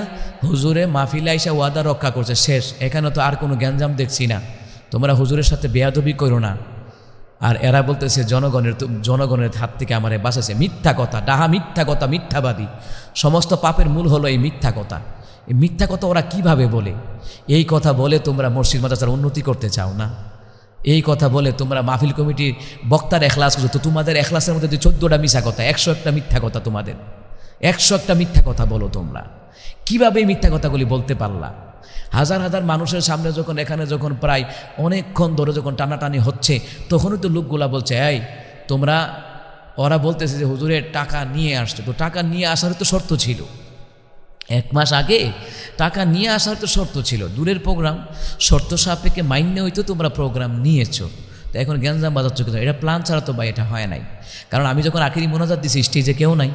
হুজুরে মাহফিলা এসে ওয়াদা রক্ষা করছে শেষ এখানে তো আর কোনো গ্যাঞ্জাম দেখছি না তোমরা হুজুরের সাথে বেয়াদবি করো না আর এরা বলতেছে জনগণের জনগণের হাত থেকে আমারে বাঁচাছে মিথ্যা কথা ডাহা মিথ্যা কথা মিথ্যাবাদী সমস্ত পাপের মূল হলো এই মিথ্যা কথা এই মিথ্যা কথা ওরা কিভাবে বলে এই কথা বলে তোমরা মসজিদ মাদ্রাসার উন্নতি করতে চাও না এই কথা বলে তোমরা মাহফিল কমিটির বক্তার এখলাস করছো তো তোমাদের এখলাসের মধ্যে যে চোদ্দোটা মিশা কথা একশো একটা মিথ্যা কথা তোমাদের একশো একটা মিথ্যা কথা বলো তোমরা এই মিথ্যা কথাগুলি বলতে পারলা হাজার হাজার মানুষের সামনে যখন এখানে যখন প্রায় অনেকক্ষণ ধরে যখন টানাটানি হচ্ছে তখনই তো লোকগুলা বলছে এই তোমরা ওরা বলতেছে যে হুজুরের টাকা নিয়ে আসছে তো টাকা নিয়ে আসার তো শর্ত ছিল এক মাস আগে টাকা নিয়ে আসার তো শর্ত ছিল দূরের প্রোগ্রাম শর্ত সাপেক্ষে মাইন্য হইতো তোমরা প্রোগ্রাম নিয়েছ তো এখন গ্যাঞ্জাম বাজাচ্ছ কিন্তু এটা প্ল্যান ছাড়া তো বা এটা হয় নাই কারণ আমি যখন আখেরি মোনাজাত দিছি স্টেজে কেউ নাই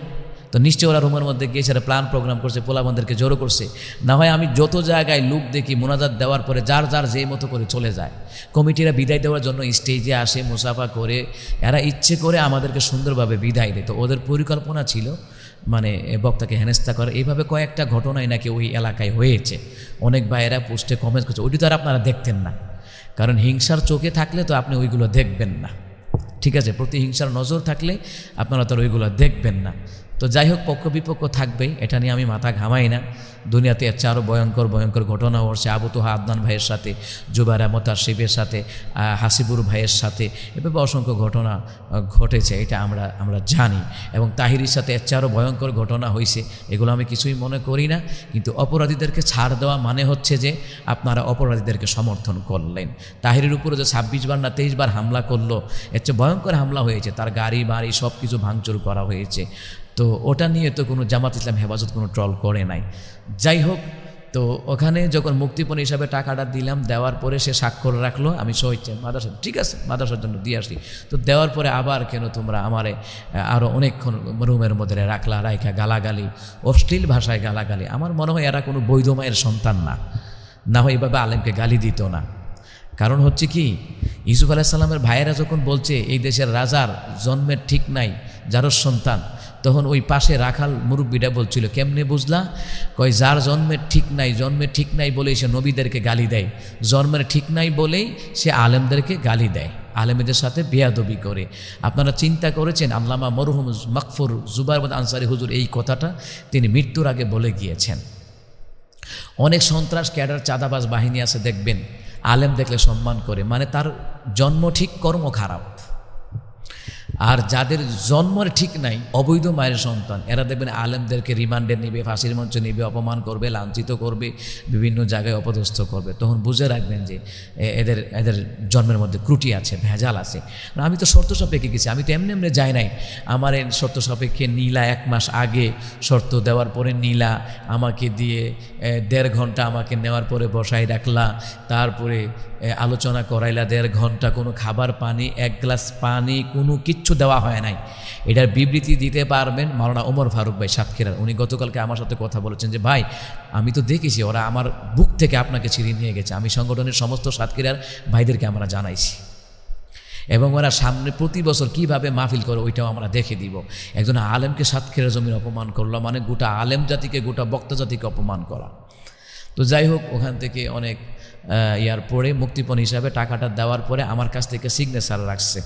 তো নিশ্চয়ই ওরা রুমের মধ্যে গিয়ে সেটা প্ল্যান প্রোগ্রাম করছে পোলাবন্ধেরকে জোরো করছে না হয় আমি যত জায়গায় লুক দেখি মোনাজাত দেওয়ার পরে যার যার যে মতো করে চলে যায় কমিটিরা বিদায় দেওয়ার জন্য স্টেজে আসে মুসাফা করে এরা ইচ্ছে করে আমাদেরকে সুন্দরভাবে বিদায় দেয় তো ওদের পরিকল্পনা ছিল মানে বক্তাকে হেনস্থা করে এইভাবে কয়েকটা ঘটনাই নাকি ওই এলাকায় হয়েছে অনেক ভাইয়েরা পোস্টে কমেন্ট করছে ওইটি তো আর আপনারা দেখতেন না কারণ হিংসার চোখে থাকলে তো আপনি ওইগুলো দেখবেন না ঠিক আছে প্রতি হিংসার নজর থাকলে আপনারা তো ওইগুলো দেখবেন না তো যাই হোক পক্ষ বিপক্ষ থাকবে এটা নিয়ে আমি মাথা ঘামাই না দুনিয়াতে এর চেয়ে আরও ভয়ঙ্কর ভয়ঙ্কর ঘটনা ঘটছে আবুতোহা আদনান ভাইয়ের সাথে জুবারা শিবের সাথে হাসিবুর ভাইয়ের সাথে এভাবে অসংখ্য ঘটনা ঘটেছে এটা আমরা আমরা জানি এবং তাহিরির সাথে এর চেয়ে আরও ভয়ঙ্কর ঘটনা হয়েছে এগুলো আমি কিছুই মনে করি না কিন্তু অপরাধীদেরকে ছাড় দেওয়া মানে হচ্ছে যে আপনারা অপরাধীদেরকে সমর্থন করলেন তাহিরের উপরে যে ছাব্বিশ বার না তেইশ বার হামলা করলো এর চেয়ে ভয়ঙ্কর হামলা হয়েছে তার গাড়ি বাড়ি সব কিছু ভাঙচুর করা হয়েছে তো ওটা নিয়ে তো কোনো জামাত ইসলাম হেফাজত কোনো ট্রল করে নাই যাই হোক তো ওখানে যখন মুক্তিপণ হিসাবে টাকাটা দিলাম দেওয়ার পরে সে স্বাক্ষর রাখলো আমি সহিচ্ছা মাদ্রাসা ঠিক আছে মাদ্রাসার জন্য দিয়ে আসি তো দেওয়ার পরে আবার কেন তোমরা আমারে আরও অনেকক্ষণ রুমের মধ্যে রাখলা রাইখা গালাগালি অশ্লীল ভাষায় গালাগালি আমার মনে হয় এরা কোনো বৈধ মায়ের সন্তান না না হয় এভাবে আলেমকে গালি দিত না কারণ হচ্ছে কি ইসুফ আলাহিসাল্লামের ভাইয়েরা যখন বলছে এই দেশের রাজার জন্মের ঠিক নাই যারও সন্তান তখন ওই পাশে রাখাল মুরব্বীটা বলছিল কেমনে বুঝলা কয় যার জন্মের ঠিক নাই জন্মের ঠিক নাই বলেই সে নবীদেরকে গালি দেয় জন্মের ঠিক নাই বলেই সে আলেমদেরকে গালি দেয় আলেমেদের সাথে বেয়াদবি করে আপনারা চিন্তা করেছেন আল্লামা মরহুম মকফুর জুবার আনসারি হুজুর এই কথাটা তিনি মৃত্যুর আগে বলে গিয়েছেন অনেক সন্ত্রাস ক্যাডার চাঁদাবাজ বাহিনী আছে দেখবেন আলেম দেখলে সম্মান করে মানে তার জন্ম ঠিক কর্ম খারাপ আর যাদের জন্মের ঠিক নাই অবৈধ মায়ের সন্তান এরা দেখবেন আলেমদেরকে রিমান্ডে নিবে ফাঁসির মঞ্চে নিবে অপমান করবে লাঞ্ছিত করবে বিভিন্ন জায়গায় অপদস্থ করবে তখন বুঝে রাখবেন যে এদের এদের জন্মের মধ্যে ত্রুটি আছে ভেজাল আছে আমি তো শর্ত সাপেক্ষে গেছি আমি তো এমনি এমনি যাই নাই আমার এই শর্ত সাপেক্ষে নীলা এক মাস আগে শর্ত দেওয়ার পরে নীলা আমাকে দিয়ে দেড় ঘন্টা আমাকে নেওয়ার পরে বসাই রাখলা তারপরে আলোচনা করাইলা দেড় ঘন্টা কোনো খাবার পানি এক গ্লাস পানি কোনো কিচ্ছু দেওয়া হয় নাই এটার বিবৃতি দিতে পারবেন মারোনা ওমর ফারুক ভাই সাতক্ষীরার উনি গতকালকে আমার সাথে কথা বলেছেন যে ভাই আমি তো দেখেছি ওরা আমার বুক থেকে আপনাকে ছিঁড়ে নিয়ে গেছে আমি সংগঠনের সমস্ত সাতক্ষীরার ভাইদেরকে আমরা জানাইছি এবং ওরা সামনে প্রতি বছর কিভাবে মাহফিল করে ওইটাও আমরা দেখে দিব একজন আলেমকে সাতক্ষীরা জমির অপমান করলো মানে গোটা আলেম জাতিকে গোটা বক্তা জাতিকে অপমান করা তো যাই হোক ওখান থেকে অনেক ইয়ার পরে মুক্তিপণ হিসাবে টাকাটা দেওয়ার পরে আমার কাছ থেকে সিগনেচার রাখছে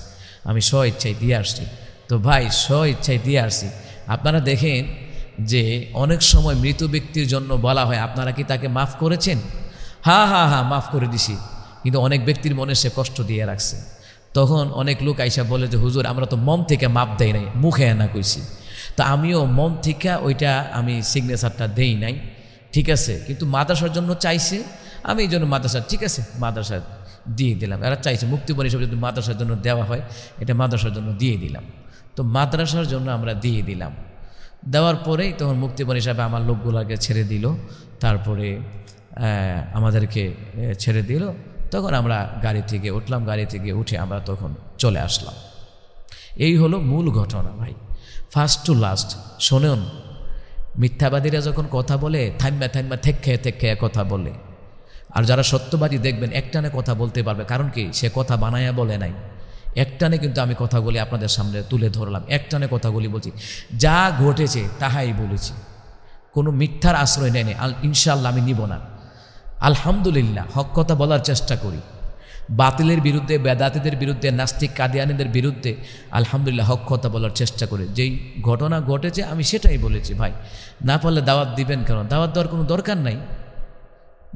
আমি স্ব ইচ্ছায় দিয়ে আসছি তো ভাই স্ব ইচ্ছায় দিয়ে আসছি আপনারা দেখেন যে অনেক সময় মৃত ব্যক্তির জন্য বলা হয় আপনারা কি তাকে মাফ করেছেন হ্যাঁ হ্যাঁ হ্যাঁ মাফ করে দিছি কিন্তু অনেক ব্যক্তির মনে সে কষ্ট দিয়ে রাখছে তখন অনেক লোক আইসা বলে যে হুজুর আমরা তো মন থেকে মাপ দেই নাই মুখে না কইছি তো আমিও মন থেকে ওইটা আমি সিগনেচারটা দেই নাই ঠিক আছে কিন্তু মাদ্রাসার জন্য চাইছে আমি এই জন্য মাদ্রাসা ঠিক আছে মাদ্রাসা দিয়ে দিলাম এরা চাইছে মুক্তিপণ হিসেবে যদি মাদ্রাসার জন্য দেওয়া হয় এটা মাদ্রাসার জন্য দিয়ে দিলাম তো মাদ্রাসার জন্য আমরা দিয়ে দিলাম দেওয়ার পরেই তখন মুক্তিপণ হিসাবে আমার লোকগুলোকে ছেড়ে দিল তারপরে আমাদেরকে ছেড়ে দিল তখন আমরা গাড়ি থেকে উঠলাম গাড়ি থেকে উঠে আমরা তখন চলে আসলাম এই হলো মূল ঘটনা ভাই ফার্স্ট টু লাস্ট শোনেন মিথ্যাবাদীরা যখন কথা বলে থাইম্মা থাইম্যা থেক খেয়ে থেক খেয়ে কথা বলে আর যারা সত্যবাদী দেখবেন একটানে কথা বলতে পারবে কারণ কি সে কথা বানায়া বলে নাই একটানে কিন্তু আমি কথাগুলি আপনাদের সামনে তুলে ধরলাম একটানে কথাগুলি বলছি যা ঘটেছে তাহাই বলেছি কোনো মিথ্যার আশ্রয় নেয়নি আল ইনশাল্লাহ আমি নিব না আলহামদুলিল্লাহ হক কথা বলার চেষ্টা করি বাতিলের বিরুদ্ধে বেদাতিদের বিরুদ্ধে নাস্তিক কাদিয়ানিদের বিরুদ্ধে আলহামদুলিল্লাহ হক কথা বলার চেষ্টা করে যেই ঘটনা ঘটেছে আমি সেটাই বলেছি ভাই না পারলে দাওয়াত দিবেন কেন দাওয়াত দেওয়ার কোনো দরকার নাই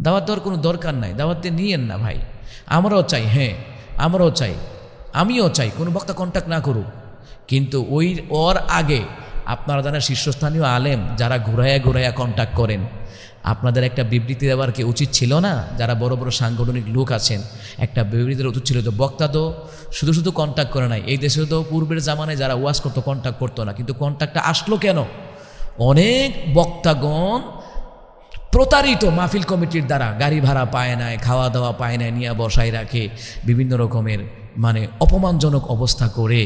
দাওয়াত দেওয়ার কোনো দরকার নাই দাওয়াতে নিয়েন না ভাই আমরাও চাই হ্যাঁ আমরাও চাই আমিও চাই কোনো বক্তা কন্ট্যাক্ট না করুক কিন্তু ওই ওর আগে আপনারা যারা শীর্ষস্থানীয় আলেম যারা ঘুরাইয়া ঘুরাইয়া কন্ট্যাক্ট করেন আপনাদের একটা বিবৃতি দেওয়ার কি উচিত ছিল না যারা বড় বড় সাংগঠনিক লোক আছেন একটা বিবৃতির উচিত ছিল তো বক্তা তো শুধু শুধু কন্ট্যাক্ট করে নাই এই দেশে তো পূর্বের জামানায় যারা ওয়াশ করতো কন্ট্যাক্ট করতো না কিন্তু কন্ট্যাক্টটা আসলো কেন অনেক বক্তাগণ প্রতারিত মাহফিল কমিটির দ্বারা গাড়ি ভাড়া পায় নাই খাওয়া দাওয়া পায় নাই নিয়ে বসায় রাখে বিভিন্ন রকমের মানে অপমানজনক অবস্থা করে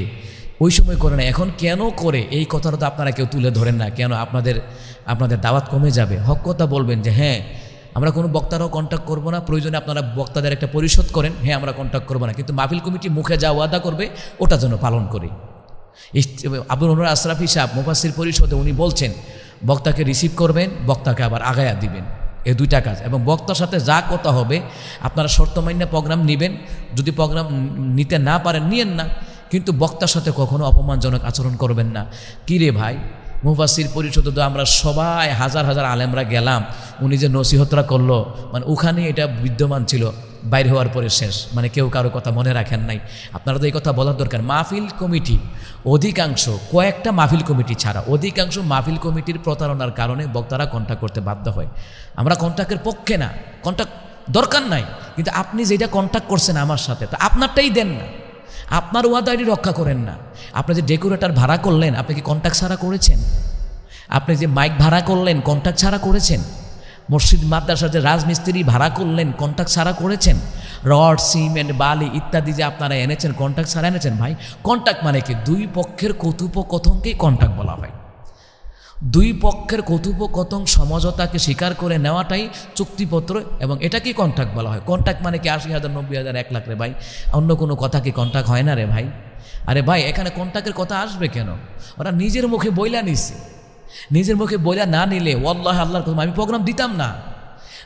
ওই সময় করে না এখন কেন করে এই কথাটা তো আপনারা কেউ তুলে ধরেন না কেন আপনাদের আপনাদের দাওয়াত কমে যাবে হক কথা বলবেন যে হ্যাঁ আমরা কোনো বক্তারাও কন্ট্যাক্ট করবো না প্রয়োজনে আপনারা বক্তাদের একটা পরিশোধ করেন হ্যাঁ আমরা কন্ট্যাক্ট করবো না কিন্তু মাহফিল কমিটি মুখে যা ওয়াদা করবে ওটা যেন পালন করে আবুল আশরাফি সাহেব মুফাসির পরিষদে উনি বলছেন বক্তাকে রিসিভ করবেন বক্তাকে আবার আগায়া দিবেন এ দুইটা কাজ এবং বক্তার সাথে যা কথা হবে আপনারা শর্তমান্য প্রোগ্রাম নেবেন যদি প্রোগ্রাম নিতে না পারেন নিয়েন না কিন্তু বক্তার সাথে কখনো অপমানজনক আচরণ করবেন না কী রে ভাই মুফাসির পরিষদ তো আমরা সবাই হাজার হাজার আলেমরা গেলাম উনি যে নসিহতরা করলো মানে ওখানে এটা বিদ্যমান ছিল বাইর হওয়ার পরে শেষ মানে কেউ কারো কথা মনে রাখেন নাই আপনারা তো এই কথা বলার দরকার মাহফিল কমিটি অধিকাংশ কয়েকটা মাহফিল কমিটি ছাড়া অধিকাংশ মাহফিল কমিটির প্রতারণার কারণে বক্তারা কন্ট্যাক্ট করতে বাধ্য হয় আমরা কন্ট্যাক্টের পক্ষে না কন্ট্যাক্ট দরকার নাই কিন্তু আপনি যেটা কন্ট্যাক্ট করছেন আমার সাথে তা আপনারটাই দেন না আপনার ওয়াদারি রক্ষা করেন না আপনি যে ডেকোরেটর ভাড়া করলেন আপনি কি কন্ট্যাক্ট ছাড়া করেছেন আপনি যে মাইক ভাড়া করলেন কন্ট্যাক্ট ছাড়া করেছেন মসজিদ মাদ্রাসাতে যে রাজমিস্ত্রি ভাড়া করলেন কন্ট্রাক্ট সারা করেছেন রড সিমেন্ট বালি ইত্যাদি যে আপনারা এনেছেন কন্ট্রাক্ট সারা এনেছেন ভাই কন্ট্রাক্ট মানে কি দুই পক্ষের কথোপকথনকেই কন্ট্রাক্ট বলা হয় দুই পক্ষের কথোপকথন সমঝোতাকে স্বীকার করে নেওয়াটাই চুক্তিপত্র এবং এটাকেই কন্ট্রাক্ট বলা হয় কন্ট্রাক্ট মানে কি আশি হাজার নব্বই হাজার এক লাখ রে ভাই অন্য কোনো কথা কি কন্ট্রাক্ট হয় না রে ভাই আরে ভাই এখানে কন্ট্রাক্টের কথা আসবে কেন ওরা নিজের মুখে বইলা নিছে নিজের মুখে বলে না নিলে ওয়াল্লাহ আল্লাহর কথা আমি প্রোগ্রাম দিতাম না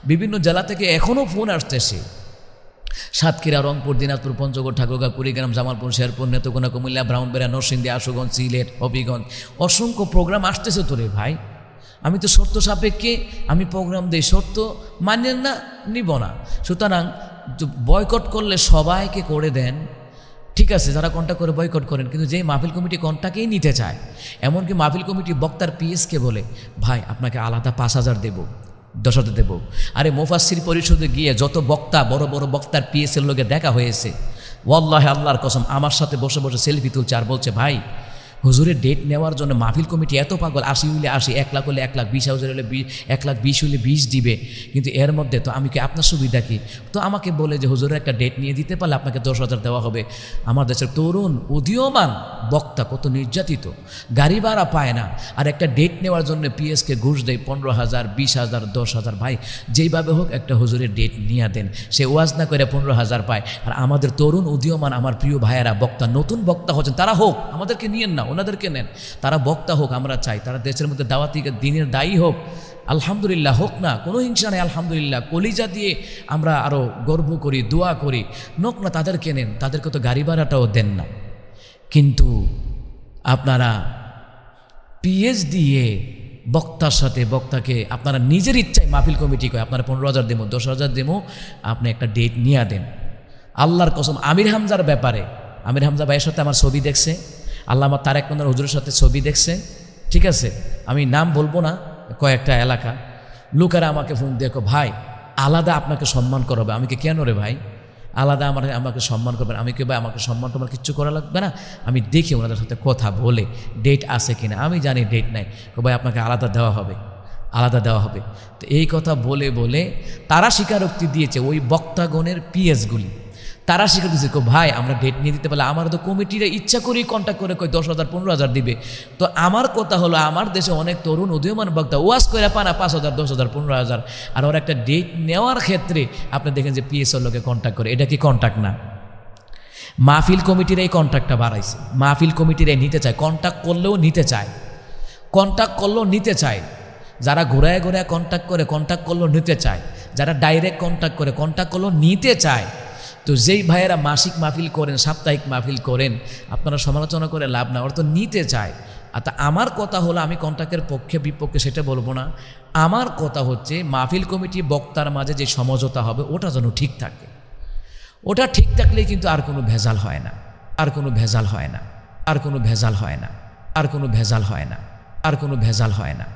বিভিন্ন জেলা থেকে এখনও ফোন আসতেছে সাতক্ষীরা রংপুর দিনাজপুর পঞ্চগড় ঠাকুরগাঁও কুড়িগ্রাম জামালপুর শেরপুর নেতকোনা কুমিল্লা ব্রাহ্মণবেড়া নরসিংদী আশুগঞ্জ সিলেট হবিগঞ্জ অসংখ্য প্রোগ্রাম আসতেছে তোরে ভাই আমি তো শর্ত সাপেক্ষে আমি প্রোগ্রাম দিই শর্ত মানেন না নিব না সুতরাং বয়কট করলে সবাইকে করে দেন ঠিক আছে যারা কন্ট্যাক্ট করে বয়কট করেন কিন্তু যেই মাহফিল কমিটি কন্ট্যাক্টেই নিতে চায় এমনকি মাহফিল কমিটি বক্তার পিএসকে বলে ভাই আপনাকে আলাদা পাঁচ হাজার দেবো দশ হাজার দেবো আরে মোফাসির পরিষদে গিয়ে যত বক্তা বড় বড় বক্তার পিএসের লোকে দেখা হয়েছে ওয়াল্লাহে আল্লাহর কসম আমার সাথে বসে বসে সেলফি তুলছে আর বলছে ভাই হুজুরের ডেট নেওয়ার জন্য মাহফিল কমিটি এত পাগল আশি হইলে আশি এক লাখ হলে এক লাখ বিশ হাজার হলে এক লাখ বিশ হলে বিশ দিবে কিন্তু এর মধ্যে তো আমি কি আপনার সুবিধা কি তো আমাকে বলে যে হুজুরের একটা ডেট নিয়ে দিতে পারলে আপনাকে দশ হাজার দেওয়া হবে আমার দেশের তরুণ উদীয়মান বক্তা কত নির্যাতিত গাড়ি ভাড়া পায় না আর একটা ডেট নেওয়ার জন্য পিএসকে ঘুষ দেয় পনেরো হাজার বিশ হাজার দশ হাজার ভাই যেইভাবে হোক একটা হুজুরের ডেট নিয়ে দেন সে ওয়াজ না করে পনেরো হাজার পায় আর আমাদের তরুণ উদীয়মান আমার প্রিয় ভাইয়েরা বক্তা নতুন বক্তা হচ্ছেন তারা হোক আমাদেরকে নিয়েন না ওনাদেরকে নেন তারা বক্তা হোক আমরা চাই তারা দেশের মধ্যে দাওয়াতি দিনের দায়ী হোক আলহামদুলিল্লাহ হোক না কোনো হিংসা নেই আলহামদুলিল্লাহ কলিজা দিয়ে আমরা আরও গর্ব করি দোয়া করি নোক না তাদেরকে নেন তাদেরকে তো গাড়ি ভাড়াটাও দেন না কিন্তু আপনারা পিএস দিয়ে বক্তার সাথে বক্তাকে আপনারা নিজের ইচ্ছায় মাহফিল কমিটি কয় আপনারা পনেরো হাজার দেবো দশ হাজার দেবো আপনি একটা ডেট নিয়ে দেন আল্লাহর কসম আমির হামজার ব্যাপারে আমির হামজা ভাইয়ের সাথে আমার ছবি দেখছে আল্লামা তারেক মন্দার হুজুরের সাথে ছবি দেখছে ঠিক আছে আমি নাম বলবো না কয়েকটা এলাকা লোকেরা আমাকে ফোন দেখো ভাই আলাদা আপনাকে সম্মান করাবে আমি কি কেন রে ভাই আলাদা আমার আমাকে সম্মান করবেন আমি কি ভাই আমাকে সম্মান তোমার কিচ্ছু করা লাগবে না আমি দেখি ওনাদের সাথে কথা বলে ডেট আছে কিনা আমি জানি ডেট নাই ভাই আপনাকে আলাদা দেওয়া হবে আলাদা দেওয়া হবে তো এই কথা বলে বলে তারা স্বীকারোক্তি দিয়েছে ওই বক্তাগণের পিএসগুলি তারা স্বীকার করছে কো ভাই আমরা ডেট নিয়ে দিতে পারলে আমার তো কমিটিরা ইচ্ছা করেই কন্ট্যাক্ট করে কয় দশ হাজার পনেরো হাজার দিবে তো আমার কথা হলো আমার দেশে অনেক তরুণ উদীয়মান বক্তা ওয়াস করে পানা পাঁচ হাজার দশ হাজার পনেরো হাজার আর ওরা একটা ডেট নেওয়ার ক্ষেত্রে আপনি দেখেন যে পিএসওর লোকে কন্ট্যাক্ট করে এটা কি কন্ট্যাক্ট না মাহফিল কমিটির এই কন্ট্যাক্টটা বাড়াইছে মাহফিল কমিটির এই নিতে চায় কন্ট্যাক্ট করলেও নিতে চায় কন্ট্যাক্ট করলেও নিতে চায় যারা ঘোরায় ঘোরায় কন্ট্যাক্ট করে কন্ট্যাক্ট করলেও নিতে চায় যারা ডাইরেক্ট কন্ট্যাক্ট করে কন্ট্যাক্ট করলেও নিতে চায় তো যেই ভাইয়েরা মাসিক মাহফিল করেন সাপ্তাহিক মাহফিল করেন আপনারা সমালোচনা করে লাভ না অর্থ নিতে চায় আর তা আমার কথা হলো আমি কন্ট্রাক্টের পক্ষে বিপক্ষে সেটা বলবো না আমার কথা হচ্ছে মাহফিল কমিটি বক্তার মাঝে যে সমঝোতা হবে ওটা যেন ঠিক থাকে ওটা ঠিক থাকলে কিন্তু আর কোনো ভেজাল হয় না আর কোনো ভেজাল হয় না আর কোনো ভেজাল হয় না আর কোনো ভেজাল হয় না আর কোনো ভেজাল হয় না